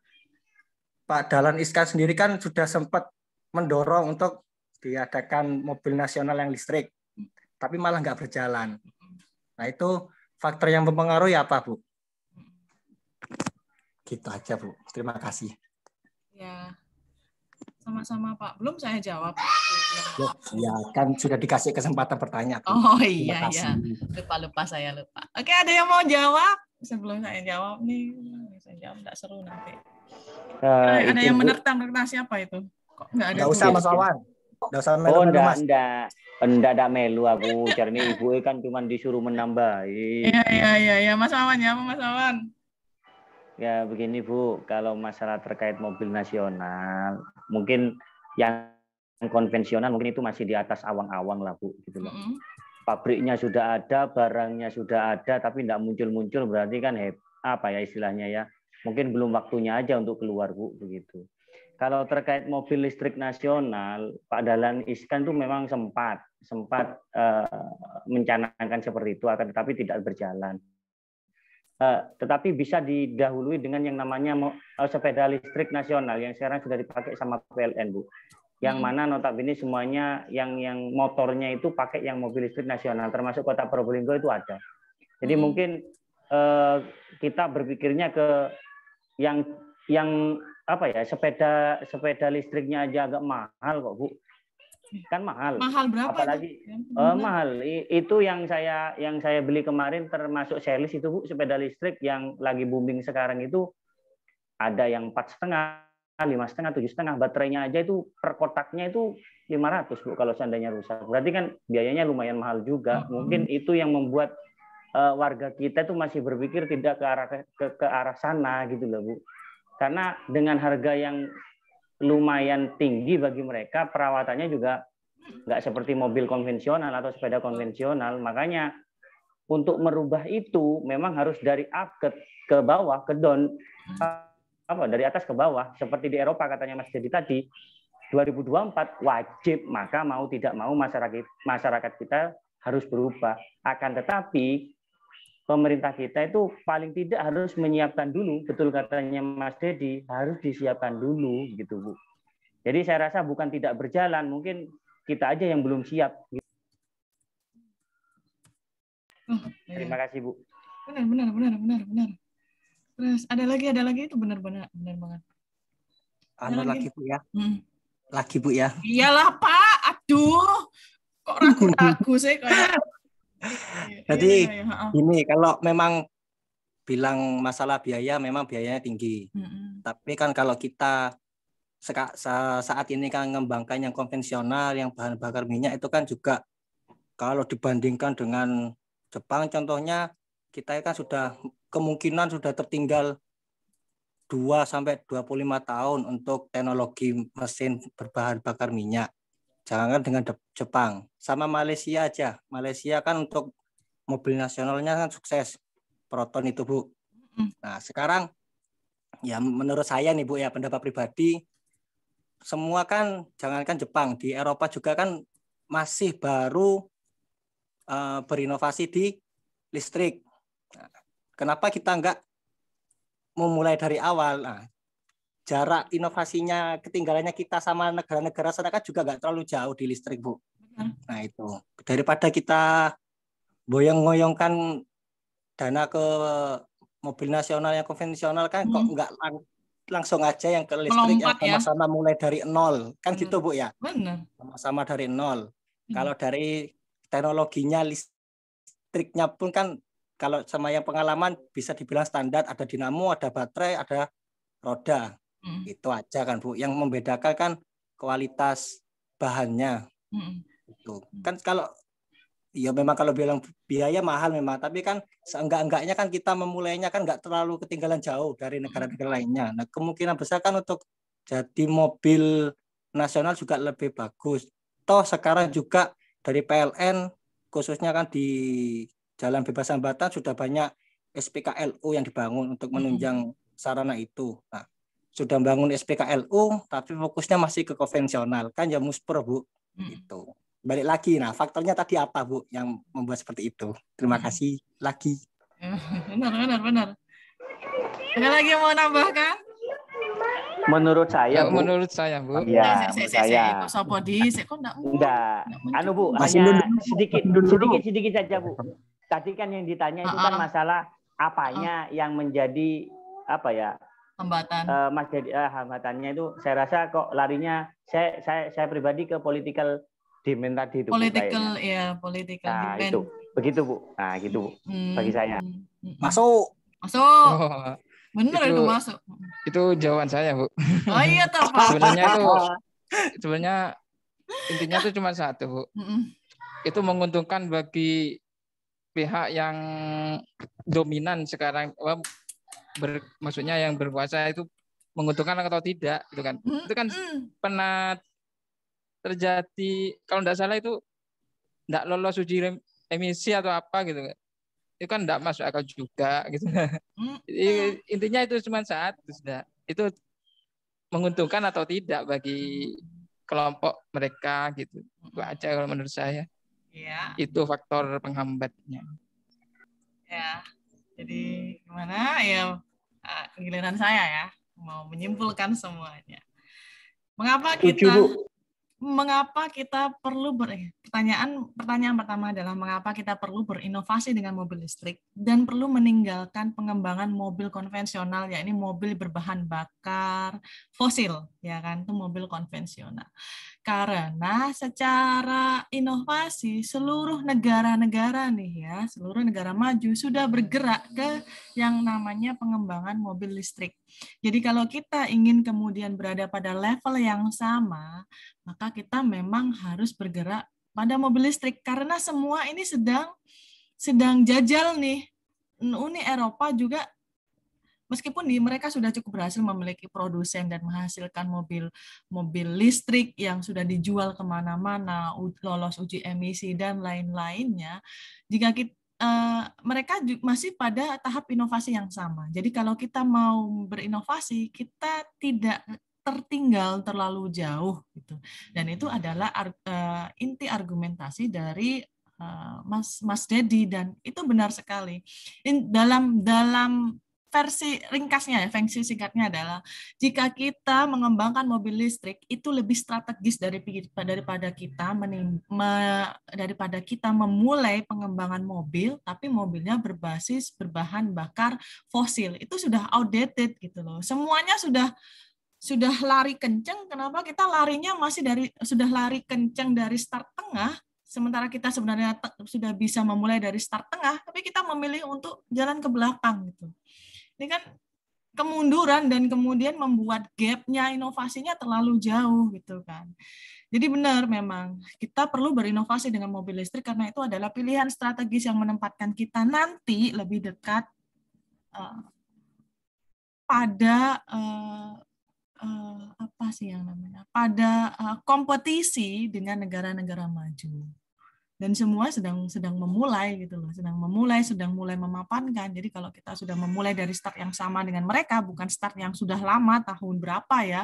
Pak Dalan Iskan sendiri kan sudah sempat mendorong untuk diadakan mobil nasional yang listrik, tapi malah nggak berjalan. Nah itu faktor yang mempengaruhi apa, Bu? Gitu aja, Bu. Terima kasih. Ya, sama-sama Pak. Belum saya jawab. Ya, ya, kan sudah dikasih kesempatan bertanya. Bu. Oh iya, iya. Lupa-lupa saya lupa. Oke, ada yang mau jawab? Sebelum saya jawab nih, saya jawab nggak seru nanti. Uh, ada yang menertang-nertang siapa itu? Enggak usah Mas Wawan. Nggak usah melu. Oh, enggak. Enggak ada melu aku. Jarni ibu kan cuma disuruh menambah. Iya, iya, iya. Ya. Mas Wawan ya, Mas Wawan. Ya begini Bu, kalau masalah terkait mobil nasional, mungkin yang konvensional mungkin itu masih di atas awang-awang lah Bu, gitu loh. Mm -hmm. Pabriknya sudah ada, barangnya sudah ada, tapi tidak muncul-muncul berarti kan apa ya istilahnya ya? Mungkin belum waktunya aja untuk keluar Bu, begitu. Kalau terkait mobil listrik nasional, Pak Dalan Iskan itu memang sempat sempat uh, mencanangkan seperti itu, akan tetapi tidak berjalan. Uh, tetapi bisa didahului dengan yang namanya uh, sepeda listrik nasional yang sekarang sudah dipakai sama PLN, Bu yang hmm. mana notabene semuanya yang yang motornya itu pakai yang mobil listrik nasional termasuk kota Probolinggo itu ada jadi hmm. mungkin uh, kita berpikirnya ke yang yang apa ya sepeda sepeda listriknya aja agak mahal kok bu kan mahal mahal berapa apalagi itu? Eh, mahal itu yang saya yang saya beli kemarin termasuk selis itu bu sepeda listrik yang lagi booming sekarang itu ada yang empat setengah lima setengah tujuh setengah baterainya aja itu per kotaknya itu 500 bu kalau seandainya rusak berarti kan biayanya lumayan mahal juga -huh. Oh, oh. mungkin itu yang membuat uh, warga kita itu masih berpikir tidak ke arah ke, ke arah sana gitu loh bu karena dengan harga yang lumayan tinggi bagi mereka perawatannya juga nggak seperti mobil konvensional atau sepeda konvensional makanya untuk merubah itu memang harus dari up ke, ke bawah ke down apa dari atas ke bawah seperti di Eropa katanya Mas Jadi tadi 2024 wajib maka mau tidak mau masyarakat masyarakat kita harus berubah akan tetapi pemerintah kita itu paling tidak harus menyiapkan dulu, betul katanya Mas Dedi, harus disiapkan dulu gitu Bu. Jadi saya rasa bukan tidak berjalan, mungkin kita aja yang belum siap. Gitu. Oh, Terima kasih Bu. Benar, benar, benar, benar, benar. Terus ada lagi, ada lagi itu benar-benar, benar banget. Ada anu lagi. lagi Bu ya. Hmm. Lagi Bu ya. Iyalah Pak, aduh. Kok ragu-ragu sih kayak Iya, Jadi iya, iya, ini kalau memang bilang masalah biaya memang biayanya tinggi. Mm-hmm. Tapi kan kalau kita saat ini kan mengembangkan yang konvensional, yang bahan bakar minyak itu kan juga kalau dibandingkan dengan Jepang contohnya kita kan sudah kemungkinan sudah tertinggal 2 sampai 25 tahun untuk teknologi mesin berbahan bakar minyak jangankan dengan Jepang sama Malaysia aja Malaysia kan untuk mobil nasionalnya kan sukses Proton itu Bu nah sekarang ya menurut saya nih Bu ya pendapat pribadi semua kan jangankan Jepang di Eropa juga kan masih baru uh, berinovasi di listrik nah, kenapa kita nggak memulai dari awal nah, jarak inovasinya ketinggalannya kita sama negara-negara sana kan juga nggak terlalu jauh di listrik bu. Nah itu daripada kita boyong-ngoyongkan dana ke mobil nasional yang konvensional kan hmm. kok nggak lang langsung aja yang ke listrik yang ya? sama-sama ya? mulai dari nol kan hmm. gitu bu ya. Sama-sama dari nol. Hmm. Kalau dari teknologinya listriknya pun kan kalau sama yang pengalaman bisa dibilang standar ada dinamo, ada baterai, ada roda. Hmm. Itu aja kan Bu. Yang membedakan kan kualitas bahannya. Hmm. Itu. Kan kalau ya memang kalau bilang biaya mahal memang, tapi kan seenggak-enggaknya kan kita memulainya kan nggak terlalu ketinggalan jauh dari negara-negara lainnya. Nah, kemungkinan besar kan untuk jadi mobil nasional juga lebih bagus. Toh sekarang juga dari PLN khususnya kan di Jalan Bebas Hambatan sudah banyak SPKLU yang dibangun untuk menunjang sarana itu. Nah, sudah bangun SPKLU tapi fokusnya masih ke konvensional kan ya muspro bu hmm. itu balik lagi nah faktornya tadi apa bu yang membuat seperti itu terima hmm. kasih lagi benar benar benar ada lagi yang mau nambahkan menurut saya bu menurut saya bu ya, saya saya kok saya kok enggak enggak anu bu Masih hanya dulu. sedikit sedikit sedikit saja bu tadi kan yang ditanya itu kan ah, ah. masalah apanya ah. yang menjadi apa ya hambatan uh, Mas Jadi uh, eh, hambatannya itu saya rasa kok larinya saya saya saya pribadi ke political demand tadi itu political bu, ya iya, political nah, demand itu begitu bu nah gitu bu hmm. bagi saya hmm. masuk masuk oh, bener itu, itu masuk itu jawaban saya bu oh iya toh sebenarnya tuh oh. sebenarnya intinya itu cuma satu bu itu menguntungkan bagi pihak yang dominan sekarang ber, maksudnya yang berpuasa itu menguntungkan atau tidak gitu kan itu kan pernah terjadi kalau tidak salah itu tidak lolos uji emisi atau apa gitu itu kan tidak masuk akal juga gitu intinya itu cuma saat itu sudah itu menguntungkan atau tidak bagi kelompok mereka gitu itu aja kalau menurut saya ya. itu faktor penghambatnya ya jadi gimana ya eh, giliran saya ya mau menyimpulkan semuanya. Mengapa kita mengapa kita perlu ber, eh, pertanyaan pertanyaan pertama adalah mengapa kita perlu berinovasi dengan mobil listrik dan perlu meninggalkan pengembangan mobil konvensional yakni mobil berbahan bakar fosil ya kan itu mobil konvensional karena secara inovasi seluruh negara-negara nih ya, seluruh negara maju sudah bergerak ke yang namanya pengembangan mobil listrik. Jadi kalau kita ingin kemudian berada pada level yang sama, maka kita memang harus bergerak pada mobil listrik karena semua ini sedang sedang jajal nih Uni Eropa juga meskipun di mereka sudah cukup berhasil memiliki produsen dan menghasilkan mobil mobil listrik yang sudah dijual kemana-mana, lolos uji emisi dan lain-lainnya, jika kita Uh, eh, mereka masih pada tahap inovasi yang sama. Jadi kalau kita mau berinovasi, kita tidak tertinggal terlalu jauh gitu. Dan itu adalah uh, inti argumentasi dari uh, Mas Mas Dedi dan itu benar sekali. In, dalam dalam versi ringkasnya, ya, versi singkatnya adalah jika kita mengembangkan mobil listrik itu lebih strategis dari daripada kita menim, me, daripada kita memulai pengembangan mobil tapi mobilnya berbasis berbahan bakar fosil itu sudah outdated gitu loh. Semuanya sudah sudah lari kenceng, kenapa kita larinya masih dari sudah lari kenceng dari start tengah sementara kita sebenarnya sudah bisa memulai dari start tengah, tapi kita memilih untuk jalan ke belakang gitu. Ini kan kemunduran dan kemudian membuat gapnya inovasinya terlalu jauh gitu kan. Jadi benar memang kita perlu berinovasi dengan mobil listrik karena itu adalah pilihan strategis yang menempatkan kita nanti lebih dekat uh, pada uh, uh, apa sih yang namanya pada uh, kompetisi dengan negara-negara maju dan semua sedang sedang memulai gitu loh, sedang memulai, sedang mulai memapankan. Jadi kalau kita sudah memulai dari start yang sama dengan mereka, bukan start yang sudah lama tahun berapa ya,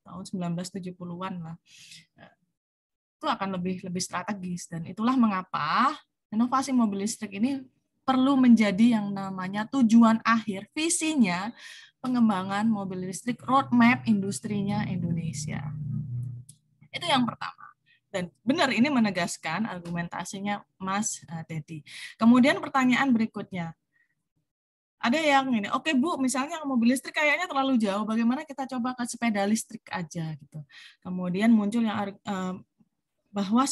tahun 1970-an lah. Itu akan lebih lebih strategis dan itulah mengapa inovasi mobil listrik ini perlu menjadi yang namanya tujuan akhir visinya pengembangan mobil listrik roadmap industrinya Indonesia. Itu yang pertama. Dan benar ini menegaskan argumentasinya Mas eh, Dedi. Kemudian pertanyaan berikutnya. Ada yang ini, oke Bu, misalnya mobil listrik kayaknya terlalu jauh, bagaimana kita coba ke sepeda listrik aja gitu. Kemudian muncul yang eh, bahwa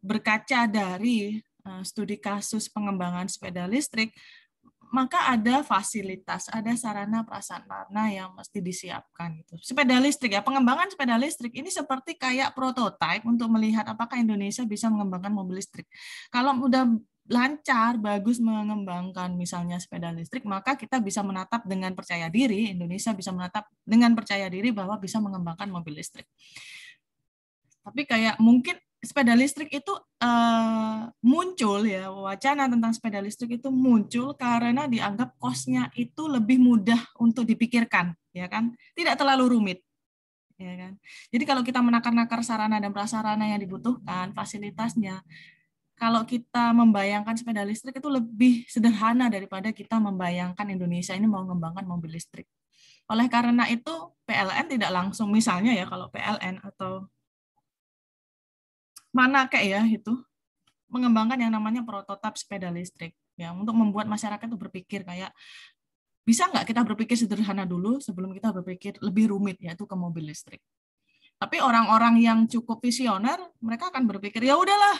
berkaca dari eh, studi kasus pengembangan sepeda listrik, maka ada fasilitas, ada sarana prasarana yang mesti disiapkan itu Sepeda listrik ya, pengembangan sepeda listrik ini seperti kayak prototipe untuk melihat apakah Indonesia bisa mengembangkan mobil listrik. Kalau udah lancar, bagus mengembangkan misalnya sepeda listrik, maka kita bisa menatap dengan percaya diri, Indonesia bisa menatap dengan percaya diri bahwa bisa mengembangkan mobil listrik. Tapi kayak mungkin sepeda listrik itu uh, muncul ya wacana tentang sepeda listrik itu muncul karena dianggap kosnya itu lebih mudah untuk dipikirkan ya kan tidak terlalu rumit ya kan jadi kalau kita menakar-nakar sarana dan prasarana yang dibutuhkan fasilitasnya kalau kita membayangkan sepeda listrik itu lebih sederhana daripada kita membayangkan Indonesia ini mau mengembangkan mobil listrik oleh karena itu PLN tidak langsung misalnya ya kalau PLN atau mana kayak ya itu mengembangkan yang namanya prototipe sepeda listrik ya untuk membuat masyarakat itu berpikir kayak bisa nggak kita berpikir sederhana dulu sebelum kita berpikir lebih rumit ya itu ke mobil listrik tapi orang-orang yang cukup visioner mereka akan berpikir ya udahlah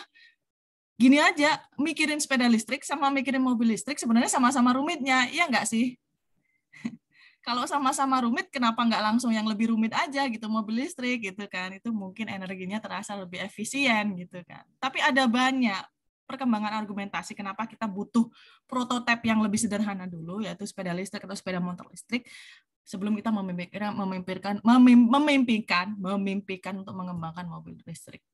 gini aja mikirin sepeda listrik sama mikirin mobil listrik sebenarnya sama-sama rumitnya ya nggak sih kalau sama-sama rumit kenapa nggak langsung yang lebih rumit aja gitu mobil listrik gitu kan itu mungkin energinya terasa lebih efisien gitu kan tapi ada banyak perkembangan argumentasi kenapa kita butuh prototipe yang lebih sederhana dulu yaitu sepeda listrik atau sepeda motor listrik sebelum kita memimpikan memimpikan memimpikan memimpikan untuk mengembangkan mobil listrik.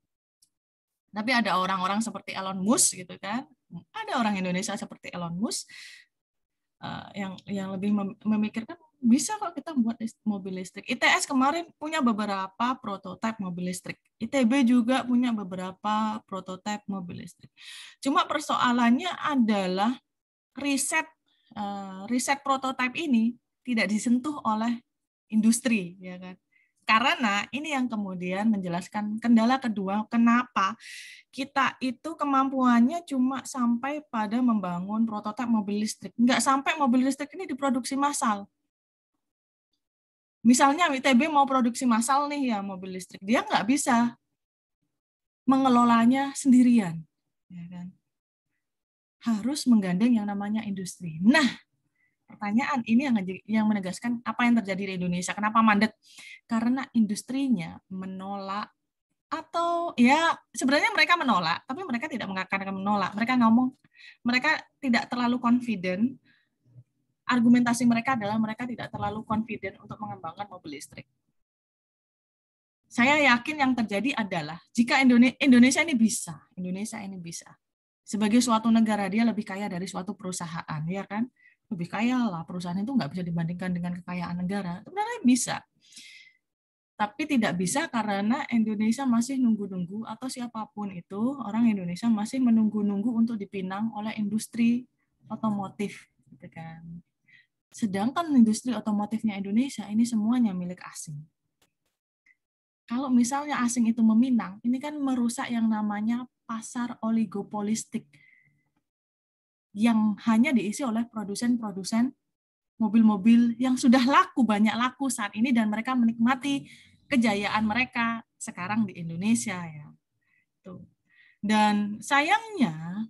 Tapi ada orang-orang seperti Elon Musk gitu kan. Ada orang Indonesia seperti Elon Musk uh, yang yang lebih memikirkan bisa kok kita buat mobil listrik. ITS kemarin punya beberapa prototipe mobil listrik. ITB juga punya beberapa prototipe mobil listrik. Cuma persoalannya adalah riset eh, riset prototipe ini tidak disentuh oleh industri, ya kan? Karena ini yang kemudian menjelaskan kendala kedua, kenapa kita itu kemampuannya cuma sampai pada membangun prototipe mobil listrik. Nggak sampai mobil listrik ini diproduksi massal. Misalnya ITB mau produksi massal nih ya mobil listrik, dia nggak bisa mengelolanya sendirian, ya kan? Harus menggandeng yang namanya industri. Nah, pertanyaan ini yang menegaskan apa yang terjadi di Indonesia, kenapa mandek? Karena industrinya menolak atau ya sebenarnya mereka menolak tapi mereka tidak mengatakan menolak mereka ngomong mereka tidak terlalu confident argumentasi mereka adalah mereka tidak terlalu confident untuk mengembangkan mobil listrik. Saya yakin yang terjadi adalah jika Indonesia, ini bisa, Indonesia ini bisa. Sebagai suatu negara dia lebih kaya dari suatu perusahaan, ya kan? Lebih kaya lah perusahaan itu nggak bisa dibandingkan dengan kekayaan negara. Sebenarnya bisa. Tapi tidak bisa karena Indonesia masih nunggu-nunggu atau siapapun itu orang Indonesia masih menunggu-nunggu untuk dipinang oleh industri otomotif gitu kan Sedangkan industri otomotifnya Indonesia ini semuanya milik asing. Kalau misalnya asing itu meminang, ini kan merusak yang namanya pasar oligopolistik yang hanya diisi oleh produsen-produsen mobil-mobil yang sudah laku, banyak laku saat ini dan mereka menikmati kejayaan mereka sekarang di Indonesia ya. Tuh. Dan sayangnya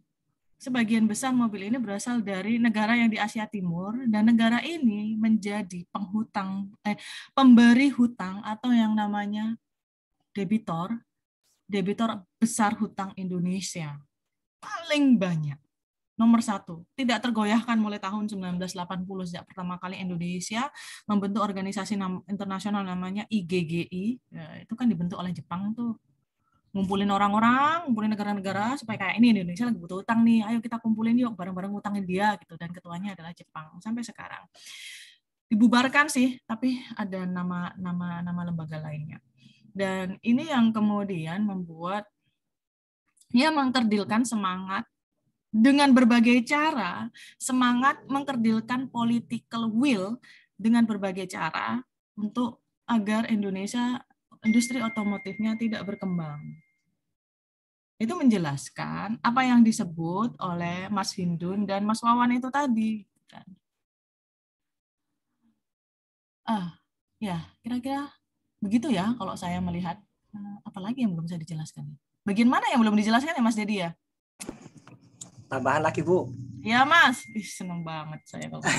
sebagian besar mobil ini berasal dari negara yang di Asia Timur dan negara ini menjadi penghutang eh, pemberi hutang atau yang namanya debitor debitor besar hutang Indonesia paling banyak nomor satu tidak tergoyahkan mulai tahun 1980 sejak pertama kali Indonesia membentuk organisasi internasional namanya IGGI ya, itu kan dibentuk oleh Jepang tuh ngumpulin orang-orang, ngumpulin negara-negara supaya kayak ini Indonesia lagi butuh utang nih, ayo kita kumpulin yuk bareng-bareng utangin dia gitu dan ketuanya adalah Jepang sampai sekarang dibubarkan sih tapi ada nama nama nama lembaga lainnya dan ini yang kemudian membuat ya mengkerdilkan semangat dengan berbagai cara semangat mengkerdilkan political will dengan berbagai cara untuk agar Indonesia industri otomotifnya tidak berkembang. Itu menjelaskan apa yang disebut oleh Mas Hindun dan Mas Wawan itu tadi. Kan. Ah, ya, kira-kira begitu ya kalau saya melihat. Eh, Apalagi yang belum saya dijelaskan? Ya? Bagian mana yang belum dijelaskan ya Mas Dedi ya? Tambahan lagi Bu. Iya Mas, Ih, seneng banget saya kalau.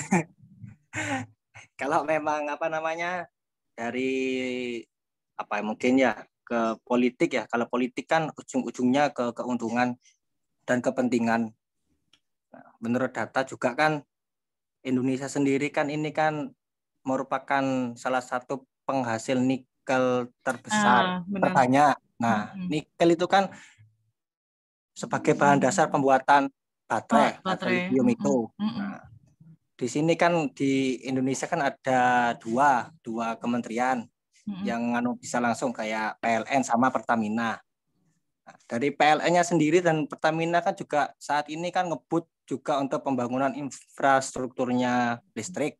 kalau memang apa namanya dari apa ya, mungkin ya ke politik ya. Kalau politik kan ujung-ujungnya ke keuntungan dan kepentingan. Nah, menurut data juga kan Indonesia sendiri kan ini kan merupakan salah satu penghasil nikel terbesar ah, Nah, hmm nikel itu kan sebagai bahan dasar pembuatan baterai, oh, baterai. lithium itu. hmm Nah, di sini kan di Indonesia kan ada dua dua kementerian hmm. yang nganu bisa langsung kayak PLN sama Pertamina. Nah, dari PLN-nya sendiri dan Pertamina kan juga saat ini kan ngebut juga untuk pembangunan infrastrukturnya listrik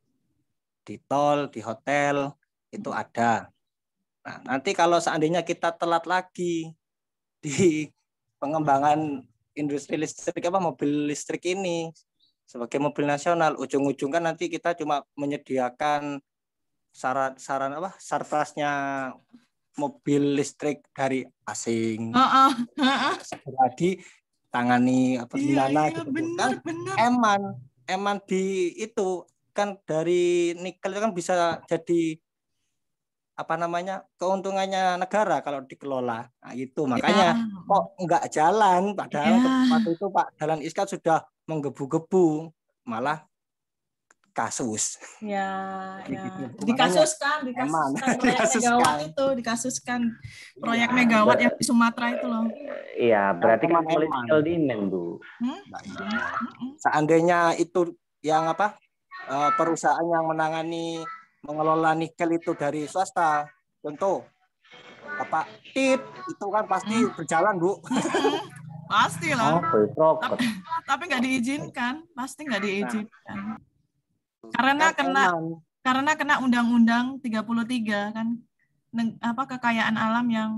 di tol, di hotel itu ada. Nah, nanti kalau seandainya kita telat lagi di pengembangan industri listrik apa mobil listrik ini sebagai mobil nasional ujung-ujung kan nanti kita cuma menyediakan saran saran apa surplusnya mobil listrik dari asing. Heeh. Uh, uh, uh, tangani apa iya, gimana iya, gitu. Kan. Bener, kan bener. eman eman di itu kan dari nikel itu kan bisa jadi apa namanya keuntungannya negara kalau dikelola nah, itu iya. makanya ya. kok nggak jalan padahal ya. waktu itu Pak jalan Iskat sudah menggebu-gebu malah kasus. Ya, ya. Gitu. dikasuskan, dikasuskan proyek dikasuskan. megawatt itu, dikasuskan iya, proyek ya, megawatt yang di Sumatera itu loh. Iya, berarti kan political demand, Bu. Hmm? Nah, iya. hmm, hmm, hmm? Seandainya itu yang apa? Eh, perusahaan yang menangani mengelola nikel itu dari swasta, tentu Bapak tip itu kan pasti hmm. berjalan, Bu. pasti lah. Oh, tapi nggak diizinkan, pasti nggak nah, diizinkan. Nah. Karena kena karena kena undang-undang 33 kan apa kekayaan alam yang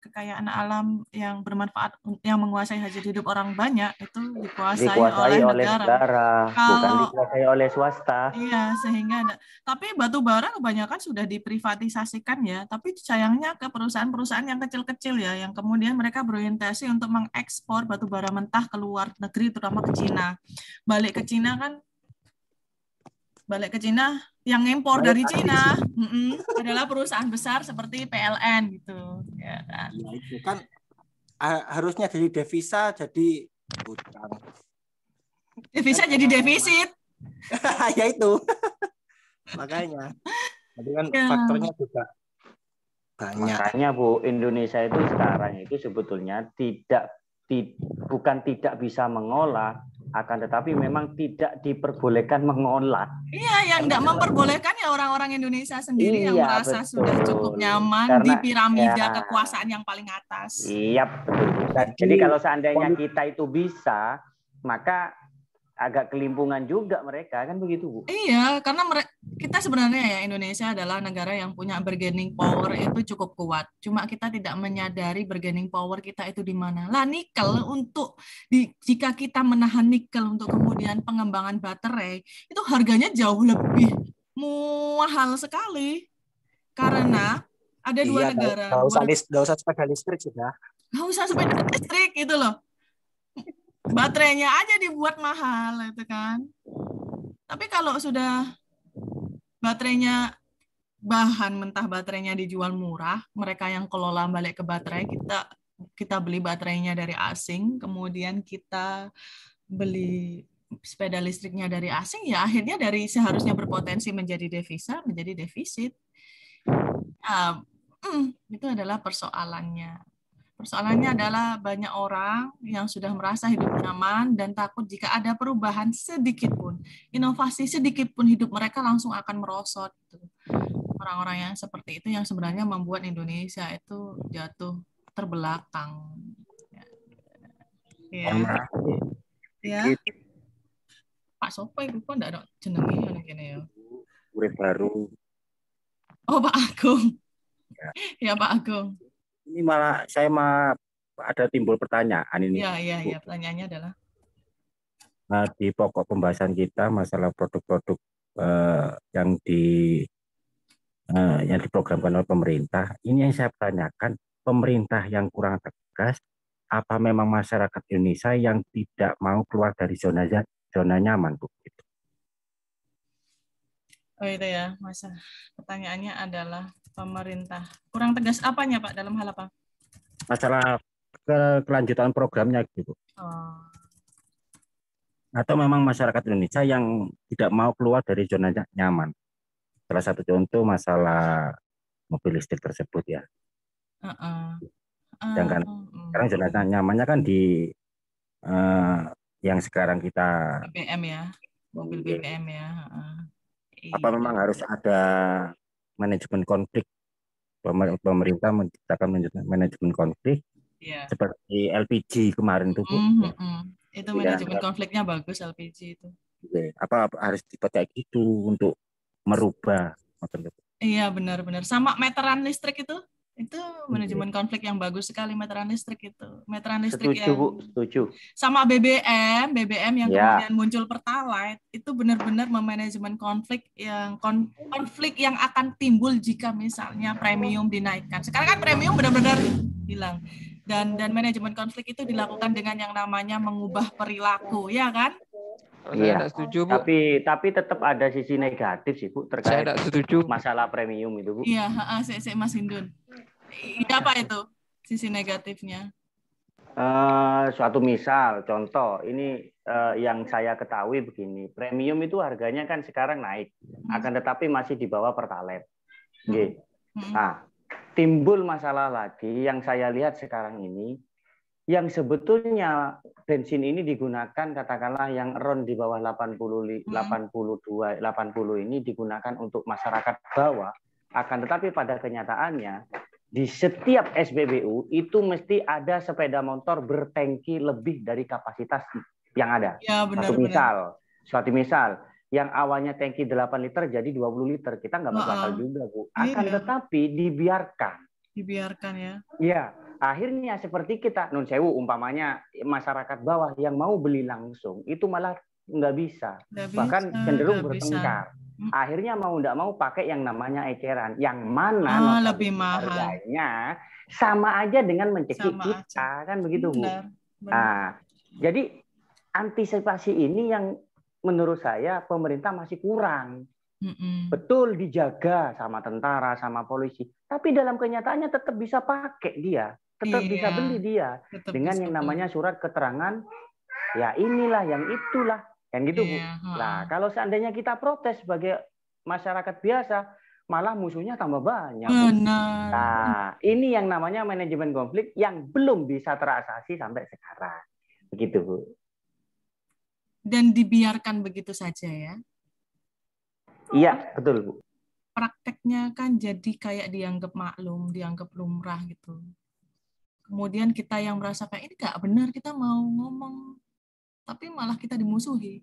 kekayaan alam yang bermanfaat yang menguasai hajat hidup orang banyak itu dikuasai, dikuasai oleh, oleh negara, negara Kalau, bukan dikuasai oleh swasta. Iya, sehingga ada. Tapi batu bara kebanyakan sudah diprivatisasikan ya, tapi sayangnya ke perusahaan-perusahaan yang kecil-kecil ya, yang kemudian mereka berorientasi untuk mengekspor batu bara mentah ke luar negeri terutama ke Cina. Balik ke Cina kan balik ke Cina yang impor dari Cina mm -mm, adalah perusahaan besar seperti PLN gitu ya kan, ya, itu kan harusnya dari devisa jadi utang devisa jadi defisit ya itu makanya tapi kan ya. faktornya juga banyak makanya Bu Indonesia itu sekarang itu sebetulnya tidak bukan tidak bisa mengolah akan tetapi memang tidak diperbolehkan mengolah. Iya, yang tidak memperbolehkan ya orang-orang Indonesia sendiri iya, yang merasa betul. sudah cukup nyaman Karena, di piramida ya, kekuasaan yang paling atas. Iya, betul. Jadi, Jadi kalau seandainya kita itu bisa, maka agak kelimpungan juga mereka kan begitu bu? Iya karena mereka, kita sebenarnya ya Indonesia adalah negara yang punya bargaining power itu cukup kuat. Cuma kita tidak menyadari bargaining power kita itu di mana. Lah nikel untuk di, jika kita menahan nikel untuk kemudian pengembangan baterai itu harganya jauh lebih mahal sekali karena ada dua iya, negara. Gak usah, gak usah sepeda listrik sudah. Gak usah sepeda listrik itu loh baterainya aja dibuat mahal itu kan tapi kalau sudah baterainya bahan mentah baterainya dijual murah mereka yang kelola balik ke baterai kita kita beli baterainya dari asing kemudian kita beli sepeda listriknya dari asing ya akhirnya dari seharusnya berpotensi menjadi devisa menjadi defisit ya, hmm, itu adalah persoalannya Persoalannya adalah banyak orang yang sudah merasa hidup nyaman dan takut jika ada perubahan sedikit pun, inovasi sedikit pun hidup mereka langsung akan merosot. Gitu. Orang-orang yang seperti itu yang sebenarnya membuat Indonesia itu jatuh terbelakang. Ya. Ya. Pak Sopo itu kok tidak ada yang ini ya. baru. Oh Pak Agung. Ya, ya Pak Agung ini malah saya malah ada timbul pertanyaan ini. Iya, iya, iya. Pertanyaannya adalah nah, di pokok pembahasan kita masalah produk-produk eh, yang di eh, yang diprogramkan oleh pemerintah. Ini yang saya tanyakan, pemerintah yang kurang tegas apa memang masyarakat Indonesia yang tidak mau keluar dari zona zona nyaman, Bu? Oh itu ya, masa pertanyaannya adalah pemerintah. Kurang tegas apanya Pak dalam hal apa? Masalah ke kelanjutan programnya gitu. Oh. Atau memang masyarakat Indonesia yang tidak mau keluar dari zona nyaman. Salah satu contoh masalah mobil listrik tersebut ya. Uh -uh. Sedangkan uh -uh. sekarang zona nyamannya kan di uh, yang sekarang kita BBM ya, mobil iya. BBM ya. Uh. Apa memang iya. harus ada manajemen konflik. Pemerintah menciptakan manajemen konflik yeah. seperti LPG kemarin tuh. Mm -hmm. Itu iya, manajemen ya, konfliknya bagus LPG itu. Iya. Apa harus dipakai gitu untuk merubah Iya benar-benar sama meteran listrik itu itu manajemen konflik yang bagus sekali meteran listrik itu meteran listrik setuju, yang Bu, setuju. sama BBM BBM yang yeah. kemudian muncul pertalite itu benar-benar memanajemen konflik yang kon, konflik yang akan timbul jika misalnya premium dinaikkan sekarang kan premium benar-benar hilang dan dan manajemen konflik itu dilakukan dengan yang namanya mengubah perilaku ya kan Iya. setuju, Bu. Tapi tapi tetap ada sisi negatif sih, Bu, terkait setuju. masalah premium itu, Bu. Iya, heeh, Mas Hindun. Iya apa itu sisi negatifnya? Uh, suatu misal, contoh, ini uh, yang saya ketahui begini, premium itu harganya kan sekarang naik, hmm. akan tetapi masih di bawah pertalite. Okay. Hmm. hmm. Nah, timbul masalah lagi yang saya lihat sekarang ini, yang sebetulnya bensin ini digunakan katakanlah yang Ron di bawah 80 hmm. 82 80 ini digunakan untuk masyarakat bawah akan tetapi pada kenyataannya di setiap SBBU itu mesti ada sepeda motor bertengki lebih dari kapasitas yang ada. Ya, benar, suatu misal, benar. suatu misal yang awalnya tangki 8 liter jadi 20 liter, kita nggak bakal juga, Bu. Iya, Akan iya. tetapi dibiarkan. Dibiarkan ya. Iya, akhirnya seperti kita non sewu umpamanya masyarakat bawah yang mau beli langsung itu malah nggak bisa. Gak Bahkan bisa, cenderung bertengkar. Bisa. Hmm. akhirnya mau tidak mau pakai yang namanya eceran yang mana ah, lebih mahal harganya sama aja dengan mencekik sama kita aja. kan begitu bu benar, benar. Nah, jadi antisipasi ini yang menurut saya pemerintah masih kurang Mm-mm. betul dijaga sama tentara sama polisi tapi dalam kenyataannya tetap bisa pakai dia tetap iya, bisa beli dia dengan yang namanya surat keterangan ya inilah yang itulah Kan gitu, yeah. Bu. Nah, kalau seandainya kita protes sebagai masyarakat biasa, malah musuhnya tambah banyak. Benar. Nah, ini yang namanya manajemen konflik yang belum bisa terasasi sampai sekarang. Begitu, Bu. Dan dibiarkan begitu saja ya. Iya, betul, Bu. Prakteknya kan jadi kayak dianggap maklum, dianggap lumrah gitu kemudian kita yang merasa kayak ini gak benar kita mau ngomong tapi malah kita dimusuhi.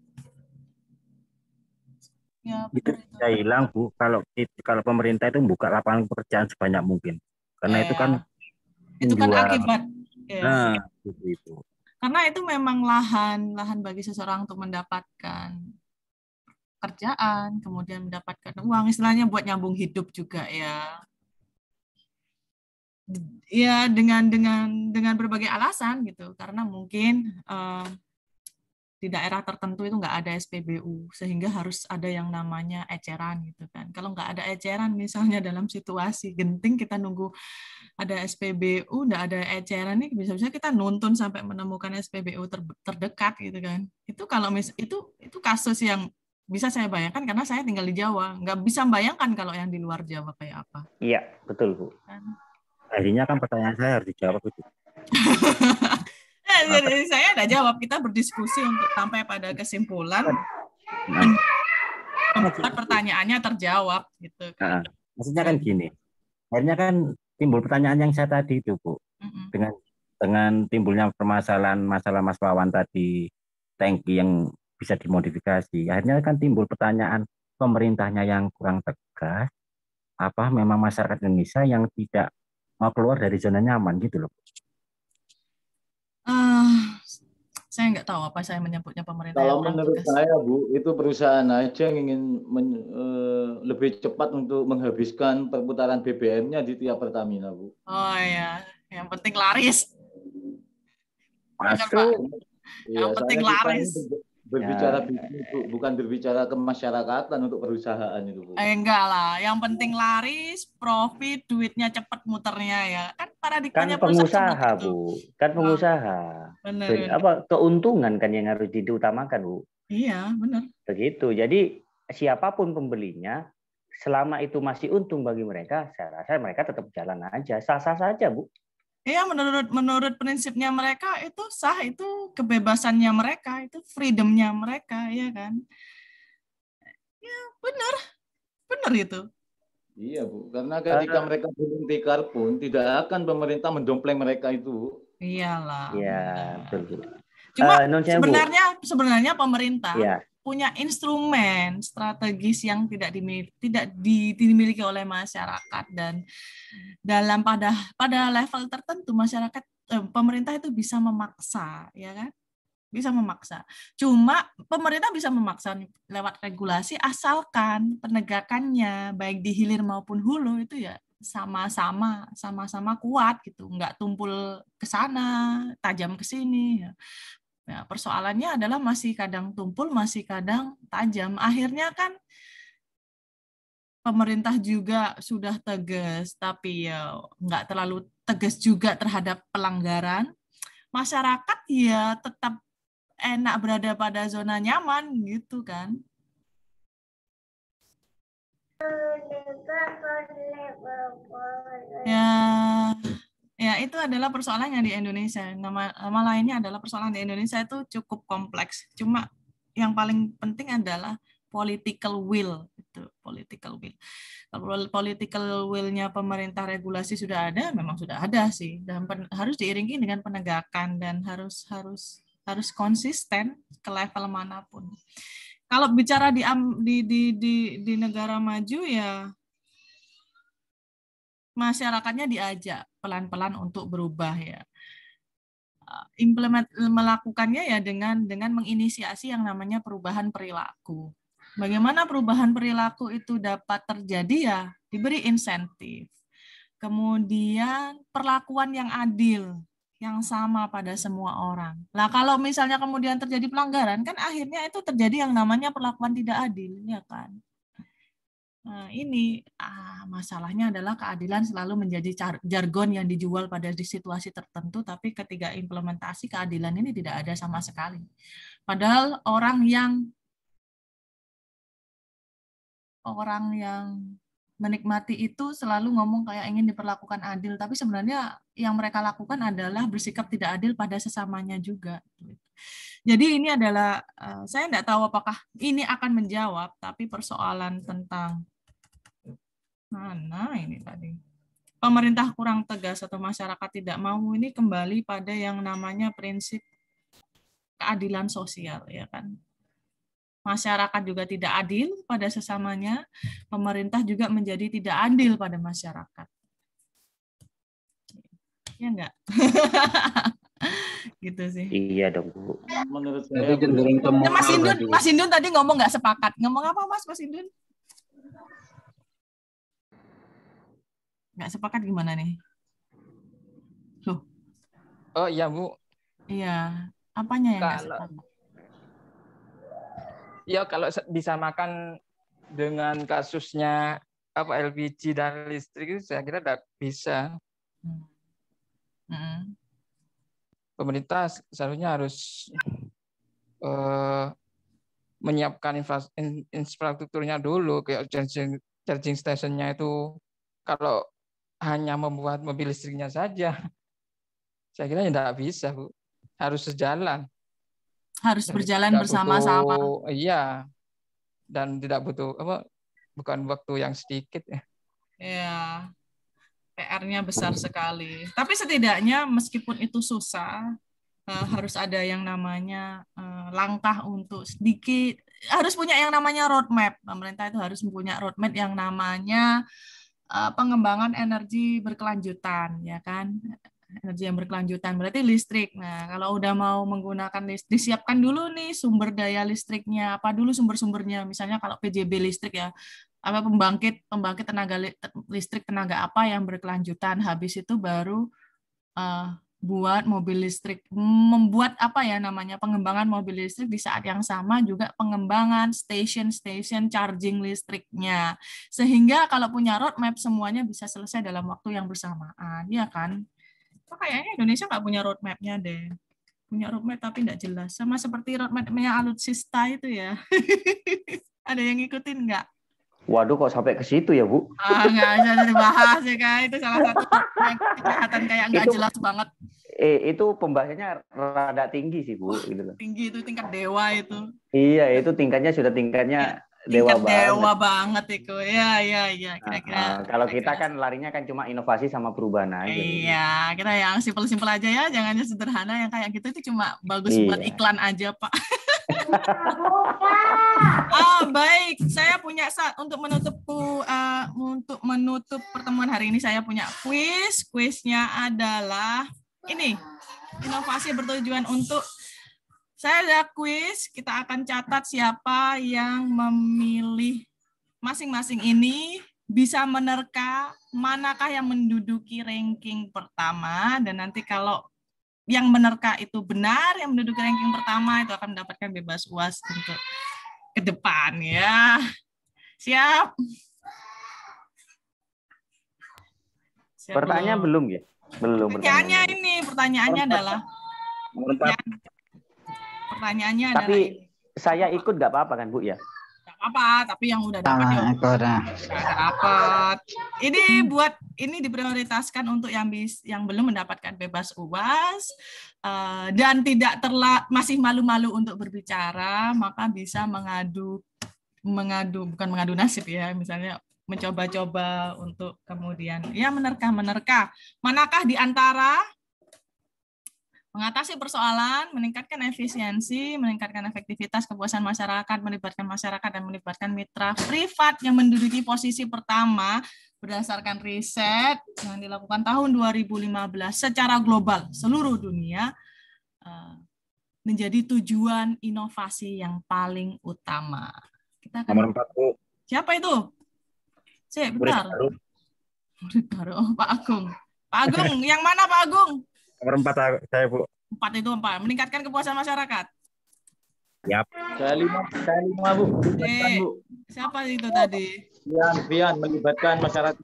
Ya, itu tidak hilang bu kalau kalau pemerintah itu buka lapangan pekerjaan sebanyak mungkin karena ya, itu kan itu kan dua, akibat ya. nah itu, itu karena itu memang lahan lahan bagi seseorang untuk mendapatkan kerjaan kemudian mendapatkan uang istilahnya buat nyambung hidup juga ya ya dengan dengan dengan berbagai alasan gitu karena mungkin uh, di daerah tertentu itu nggak ada SPBU sehingga harus ada yang namanya eceran gitu kan kalau nggak ada eceran misalnya dalam situasi genting kita nunggu ada SPBU nggak ada eceran nih bisa-bisa kita nuntun sampai menemukan SPBU ter terdekat gitu kan itu kalau mis itu itu kasus yang bisa saya bayangkan karena saya tinggal di Jawa nggak bisa bayangkan kalau yang di luar Jawa kayak apa iya betul bu kan? akhirnya kan pertanyaan saya harus dijawab itu Iya, saya ada jawab. Kita berdiskusi untuk sampai pada kesimpulan. Nah. pertanyaannya terjawab gitu. Nah, maksudnya kan gini. Akhirnya kan timbul pertanyaan yang saya tadi itu, Bu. Mm -hmm. Dengan dengan timbulnya permasalahan masalah Mas Wawan tadi tangki yang bisa dimodifikasi. Akhirnya kan timbul pertanyaan pemerintahnya yang kurang tegas apa memang masyarakat Indonesia yang tidak mau keluar dari zona nyaman gitu loh. Ah, saya nggak tahu apa saya menyebutnya pemerintah. Kalau ya, menurut tugas. saya Bu, itu perusahaan aja yang ingin men, uh, lebih cepat untuk menghabiskan perputaran BBM-nya di tiap Pertamina Bu. Oh iya, yang penting laris. Masuk. Yang ya, yang penting laris berbicara ya. ya bisnis ya, ya. bukan berbicara ke masyarakatan untuk perusahaan itu bu. Eh, enggak lah yang penting laris profit duitnya cepat muternya ya kan paradigmanya kan pengusaha gitu. bu kan ah, pengusaha Ah, benar. apa keuntungan kan yang harus diutamakan bu iya benar begitu jadi siapapun pembelinya selama itu masih untung bagi mereka saya rasa mereka tetap jalan aja sah sah saja bu Iya, menurut menurut prinsipnya mereka itu sah, itu kebebasannya mereka, itu freedomnya mereka, ya kan? Ya, benar. Benar itu. Iya, Bu. Karena ketika ah. mereka belum tikar pun tidak akan pemerintah mendompleng mereka itu. Iyalah. Iya, betul. Cuma uh, sebenarnya sebenarnya pemerintah Yeah punya instrumen strategis yang tidak dimiliki, tidak dimiliki oleh masyarakat dan dalam pada pada level tertentu masyarakat eh, pemerintah itu bisa memaksa ya kan bisa memaksa. Cuma pemerintah bisa memaksa lewat regulasi asalkan penegakannya baik di hilir maupun hulu itu ya sama-sama sama-sama kuat gitu nggak tumpul ke sana tajam ke sini ya. Nah, persoalannya adalah masih kadang tumpul, masih kadang tajam. Akhirnya kan pemerintah juga sudah tegas, tapi ya nggak terlalu tegas juga terhadap pelanggaran. Masyarakat ya tetap enak berada pada zona nyaman gitu kan. Ya, Ya, itu adalah persoalan yang di Indonesia. Nama, nama lainnya adalah persoalan di Indonesia itu cukup kompleks. Cuma yang paling penting adalah political will itu political will kalau political will-nya pemerintah regulasi sudah ada memang sudah ada sih dan pen, harus diiringi dengan penegakan dan harus harus harus konsisten ke level manapun kalau bicara di di di di, di negara maju ya masyarakatnya diajak pelan-pelan untuk berubah ya eh, implement melakukannya ya dengan dengan menginisiasi yang namanya perubahan perilaku. Bagaimana perubahan perilaku itu dapat terjadi ya diberi insentif. Kemudian perlakuan yang adil, yang sama pada semua orang. Nah, kalau misalnya kemudian terjadi pelanggaran kan akhirnya itu terjadi yang namanya perlakuan tidak adil ya kan. Eh, ini ah, masalahnya adalah keadilan selalu menjadi jargon yang dijual pada di situasi tertentu, tapi ketika implementasi keadilan ini tidak ada sama sekali. Padahal orang yang orang yang menikmati itu selalu ngomong kayak ingin diperlakukan adil, tapi sebenarnya yang mereka lakukan adalah bersikap tidak adil pada sesamanya juga. Gitu. Jadi ini adalah eh, saya tidak tahu apakah ini akan menjawab, tapi persoalan tentang Mana nah, ini tadi? Pemerintah kurang tegas atau masyarakat tidak mau ini kembali pada yang namanya prinsip keadilan sosial ya kan. Masyarakat juga tidak adil pada sesamanya, pemerintah juga menjadi tidak adil pada masyarakat. Ya enggak? gitu sih. Iya dong Bu. Menurut saya Mas Indun, Mas Indun tadi ngomong nggak sepakat. Ngomong apa Mas Mas Indun? nggak sepakat gimana nih? Loh. Oh iya Bu. Iya. Apanya yang nggak sepakat? Ya kalau bisa makan dengan kasusnya apa LPG dan listrik itu saya kira tidak bisa. mm Hmm. Pemerintah seharusnya harus uh, menyiapkan infrastrukturnya dulu kayak charging charging stationnya itu kalau hanya membuat mobil listriknya saja. Saya kira tidak bisa, Bu. Harus sejalan. Harus berjalan bersama-sama. Iya. Dan tidak butuh apa bukan waktu yang sedikit ya. Iya. PR-nya besar sekali. Tapi setidaknya meskipun itu susah, uh, harus ada yang namanya uh, langkah untuk sedikit harus punya yang namanya roadmap. Pemerintah itu harus punya roadmap yang namanya Eh, pengembangan energi berkelanjutan ya kan energi yang berkelanjutan berarti listrik. Nah, kalau udah mau menggunakan listrik, disiapkan dulu nih sumber daya listriknya, apa dulu sumber-sumbernya. Misalnya kalau PJB listrik ya, apa pembangkit pembangkit tenaga listrik tenaga apa yang berkelanjutan. Habis itu baru uh, buat mobil listrik, membuat apa ya namanya pengembangan mobil listrik di saat yang sama juga pengembangan station-station charging listriknya. Sehingga kalau punya roadmap semuanya bisa selesai dalam waktu yang bersamaan, ya kan? Oh, kayaknya Indonesia nggak punya roadmapnya deh. Punya roadmap tapi nggak jelas. Sama seperti roadmapnya alutsista itu ya. Ada yang ngikutin nggak? Waduh kok sampai ke situ ya Bu? Ah nggak bisa dibahas ya kan itu salah satu kejahatan kayak nggak jelas banget. Eh, itu pembahasannya rada tinggi sih Bu. Gitu. Tinggi itu tingkat dewa itu. Iya itu tingkatnya sudah tingkatnya iya dewa banget. Dewa banget itu. Ya, ya, ya. Kira-kira. Nah, kalau kita kan larinya kan cuma inovasi sama perubahan aja. Iya, gitu. kita yang simple-simple aja ya, jangan yang sederhana yang kayak gitu itu cuma bagus iya. buat iklan aja, Pak. ah, baik. Saya punya saat untuk menutup uh, eh, untuk menutup pertemuan hari ini saya punya quiz. quiznya adalah ini. Inovasi bertujuan untuk saya ada kuis, kita akan catat siapa yang memilih masing-masing ini bisa menerka manakah yang menduduki ranking pertama dan nanti kalau yang menerka itu benar, yang menduduki ranking pertama itu akan mendapatkan bebas UAS untuk ke depan ya. Siap. Siap pertanyaan belum, ya? Belum. Pertanyaannya ini, pertanyaannya adalah pertanyaannya tapi ini. saya ikut nggak apa-apa kan bu ya nggak apa-apa tapi yang udah ah, dapat ah, ya dapat ini buat ini diprioritaskan untuk yang bis, yang belum mendapatkan bebas uas uh, dan tidak terla masih malu-malu untuk berbicara maka bisa mengadu mengadu bukan mengadu nasib ya misalnya mencoba-coba untuk kemudian ya menerka menerka manakah di antara mengatasi persoalan, meningkatkan efisiensi, meningkatkan efektivitas kepuasan masyarakat, melibatkan masyarakat dan melibatkan mitra privat yang menduduki posisi pertama berdasarkan riset yang dilakukan tahun 2015 secara global seluruh dunia eh, menjadi tujuan inovasi yang paling utama. Kita akan... Nomor empat, Bu. Siapa itu? Cek, bentar. Murid baru. Murid baru, oh, Pak Agung. Pak Agung, yang mana Pak Agung? Nomor empat ah, saya bu. Empat itu empat. Meningkatkan kepuasan masyarakat. Yap. Saya lima, saya lima bu. E, bu. Siapa itu tadi? Vian, Vian melibatkan masyarakat.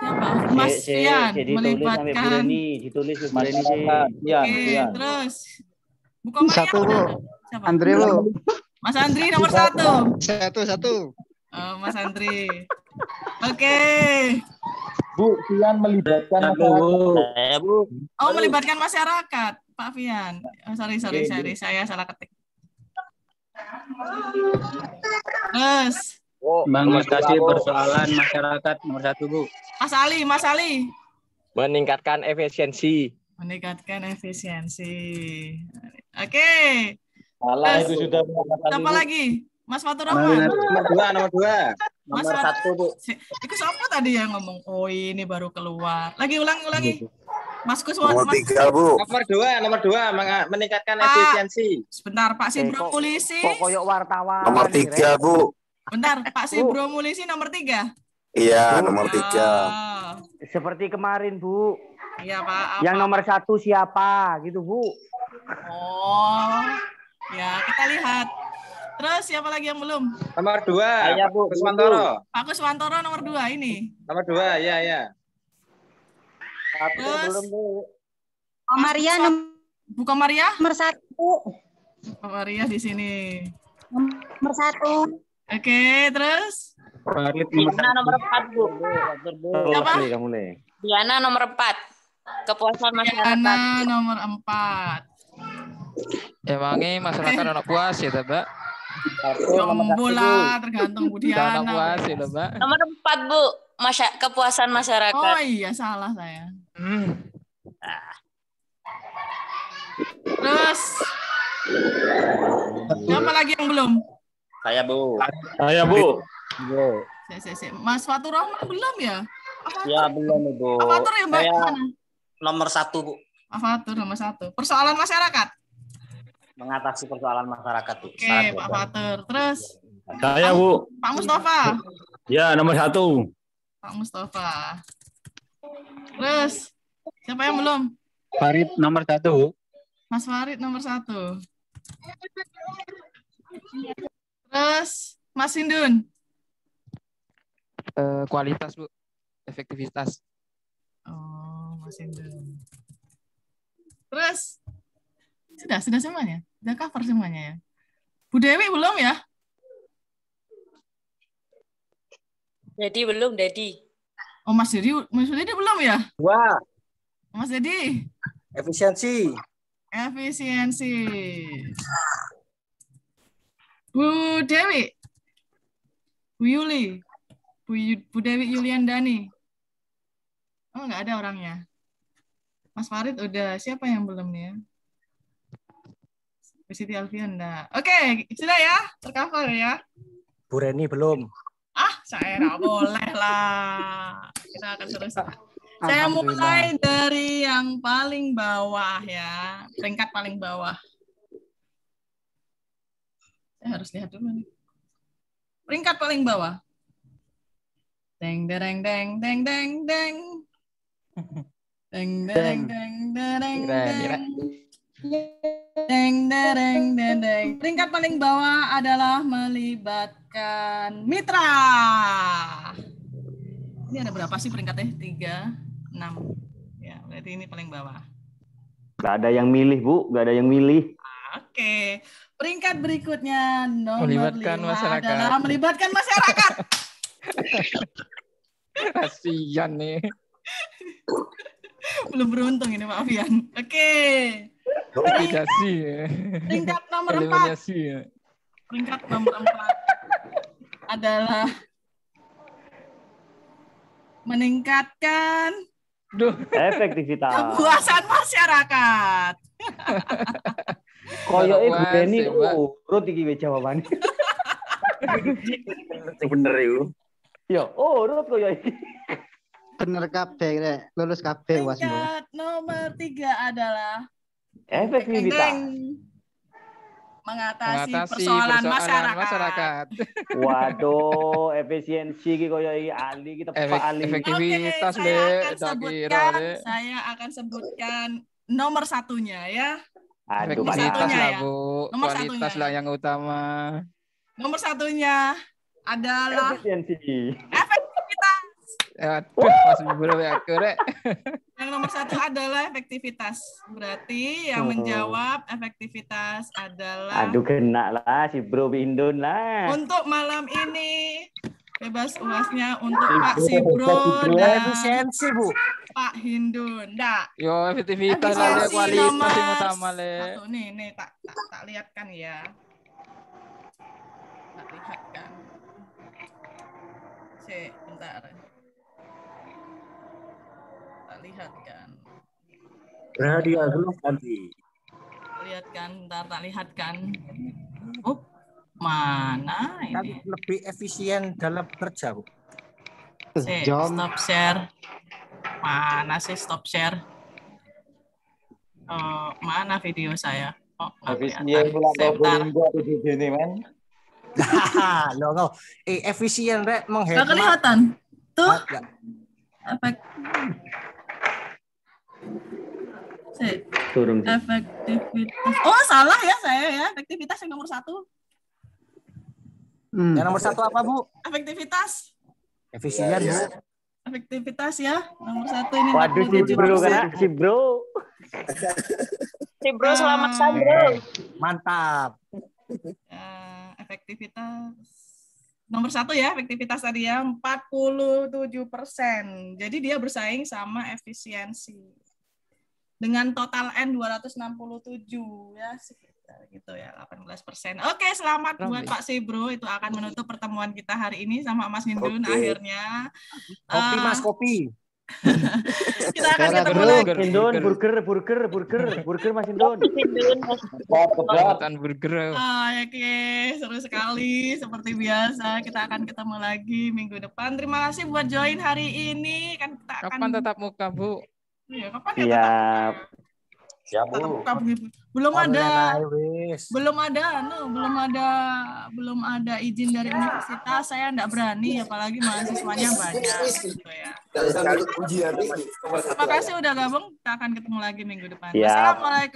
Siapa? Mas si, melibatkan. Ini ditulis Mas ini Oke, Oke, terus. Buka Satu bu. Siapa? Andri bu. Mas Andri nomor satu. Satu satu. Oh, Mas Andri. Oke. Okay. Bu, Fian melibatkan masyarakat. Bu. Oh, melibatkan masyarakat, Pak Fian. Oh, sorry, sorry, okay, sorry. Bu. Saya salah ketik. Terus. Oh, Mengatasi persoalan masyarakat nomor satu, Bu. Mas Ali, Mas Ali. Meningkatkan efisiensi. Meningkatkan efisiensi. Oke. Okay. Salah itu sudah. Apa lagi? Mas Faturrahman. Nomor dua, nomor dua. Mas nomor satu, Bu. Itu siapa tadi yang ngomong? Oh, ini baru keluar. Lagi ulang ulangi. Iya, iya. Mas Kuswono. Nomor tiga, Bu. Nomor dua, nomor dua. Meningkatkan Pak, efisiensi. Sebentar, Pak Sibro eh, Polisi. Kok koyok wartawan. Nomor tiga, Bu. Bentar, Pak Sibro Polisi nomor tiga. Iya, nomor tiga. Oh. Seperti kemarin, Bu. Iya, Pak. Apa? Yang nomor satu siapa, gitu, Bu. Oh. Ya, kita lihat. Terus siapa lagi yang belum? Nomor dua, Ayah, Bu, Pak Kuswantoro. Pak Kuswantoro nomor dua ini. Nomor dua, ya ya. Terus, Bu. Maria nomor Buka Maria? Nomor satu. Bu Maria di sini. Nomor satu. Oke, okay, terus? Diana nomor empat, Bu. Siapa? Diana nomor empat. Kepuasan masyarakat. Diana nomor empat. Emangnya masyarakat anak puas ya, Mbak? bola tergantung Budiana. loh, Nomor empat, Bu. Masya kepuasan masyarakat. Oh iya, salah saya. Hmm. Terus, siapa lagi yang belum? Saya, Bu. Saya, Bu. Bu. Saya, Mas Fatur Rahman belum ya? Ya, belum, Bu. yang Mbak? nomor satu, Bu. Avatur nomor satu. Persoalan masyarakat? mengatasi persoalan masyarakat. Oke, okay, Pak Fatur. Terus? Saya, Bu. Pak Mustafa. Ya, nomor satu. Pak Mustafa. Terus, siapa yang belum? Farid nomor satu. Mas Farid nomor satu. Terus, Mas Indun. Uh, eh, kualitas, Bu. Efektivitas. Oh, Mas Indun. Terus, sudah, sudah semuanya. Sudah cover semuanya ya. Bu Dewi belum ya? Jadi belum, Jadi Oh, Mas Dedi, Mas Dedi belum ya? Wah. Mas Dedi. Efisiensi. Efisiensi. Bu Dewi. Bu Yuli. Bu, Bu Dewi Yulian Dani. Oh, nggak ada orangnya. Mas Farid udah. Siapa yang belum nih ya? Siti Alfianda. Oke, okay, sudah ya, tercover ya. Bu Reni belum. Ah, saya enggak boleh lah. Kita akan terus. Saya mulai dari yang paling bawah ya, peringkat paling bawah. Saya harus lihat dulu nih. Peringkat paling bawah. Deng, dereng, deng, deng, deng, deng. Deng, deng deng, deng deng deng. Deng, dereng, deng, deng. Peringkat paling bawah adalah melibatkan mitra. Ini ada berapa sih peringkatnya? Tiga, enam. Ya, berarti ini paling bawah. Gak ada yang milih, Bu. Gak ada yang milih. Oke. Peringkat berikutnya nomor melibatkan lima masyarakat. adalah melibatkan masyarakat. Kasian nih. Belum beruntung ini, maaf ya. Oke. Notifikasi ya. tingkat nomor empat. Ya. Peringkat nomor empat adalah meningkatkan Duh. efektivitas kepuasan masyarakat. Koyo ibu oh urut iki wae jawabane. Bener iku. Yo, urut koyo iki. Bener kabeh rek, lulus kabeh wasmu. Nomor tiga adalah efektivitas mengatasi, mengatasi persoalan, persoalan masyarakat. masyarakat. Waduh, efisiensi gitu ya, Ali ahli kita Pak ahli. Efektivitas Oke, saya akan sebutkan, saya akan sebutkan nomor satunya ya. Aduh, satunya lah Bu. Nomor kualitas satunya. lah yang utama. Nomor satunya adalah efisiensi. efisiensi. Aduh, pas ya, kure. Yang nomor satu adalah efektivitas. Berarti yang oh. menjawab efektivitas adalah... Aduh, kena lah si Bro Bindun lah. Untuk malam ini, bebas uasnya untuk Pak Si Bro dan efisiensi Bu Pak Hindun. Nggak. Yo efektivitas ada kualitas yang utama le. Satu nih nih tak tak, tak kan ya. Tak lihat kan Cek bentar lihat kan Radia dulu belum nanti lihat kan ntar tak lihat kan oh mana ini Tapi lebih efisien dalam kerja bu eh, stop share mana sih stop share oh, mana video saya oh, habis dia pulang dari gua di sini men lo no, eh, efisien rek menghemat kelihatan tuh efek Turun. Efektivitas. Oh salah ya saya ya. Efektivitas yang nomor satu. Hmm. Yang nomor satu apa bu? Efektivitas. efisien Ya, ya. Efektivitas ya nomor satu ini. Waduh si bro kan si bro. si bro selamat sang bro. Mantap. Eh, efektivitas nomor satu ya efektivitas tadi ya 47 persen. Jadi dia bersaing sama efisiensi dengan total N 267 ya sekitar gitu ya 18 persen. Oke selamat Rambi. buat Pak Sebro itu akan menutup pertemuan kita hari ini sama Mas Hindun okay. akhirnya. Kopi uh, Mas kopi. kita akan Gara, ketemu lagi. Mas Hindun burger burger burger burger Mas Hindun. Kopi burger. Oke seru sekali seperti biasa kita akan ketemu lagi minggu depan. Terima kasih buat join hari ini kan kita akan. Kapan tetap muka Bu? Iya, kapan ya? Siap. Bu. Belum ada belum ada no belum ada belum ada izin dari universitas, saya enggak berani apalagi mahasiswanya banyak gitu ya. Terima kasih udah gabung, kita akan ketemu lagi minggu depan. Ya. Assalamualaikum.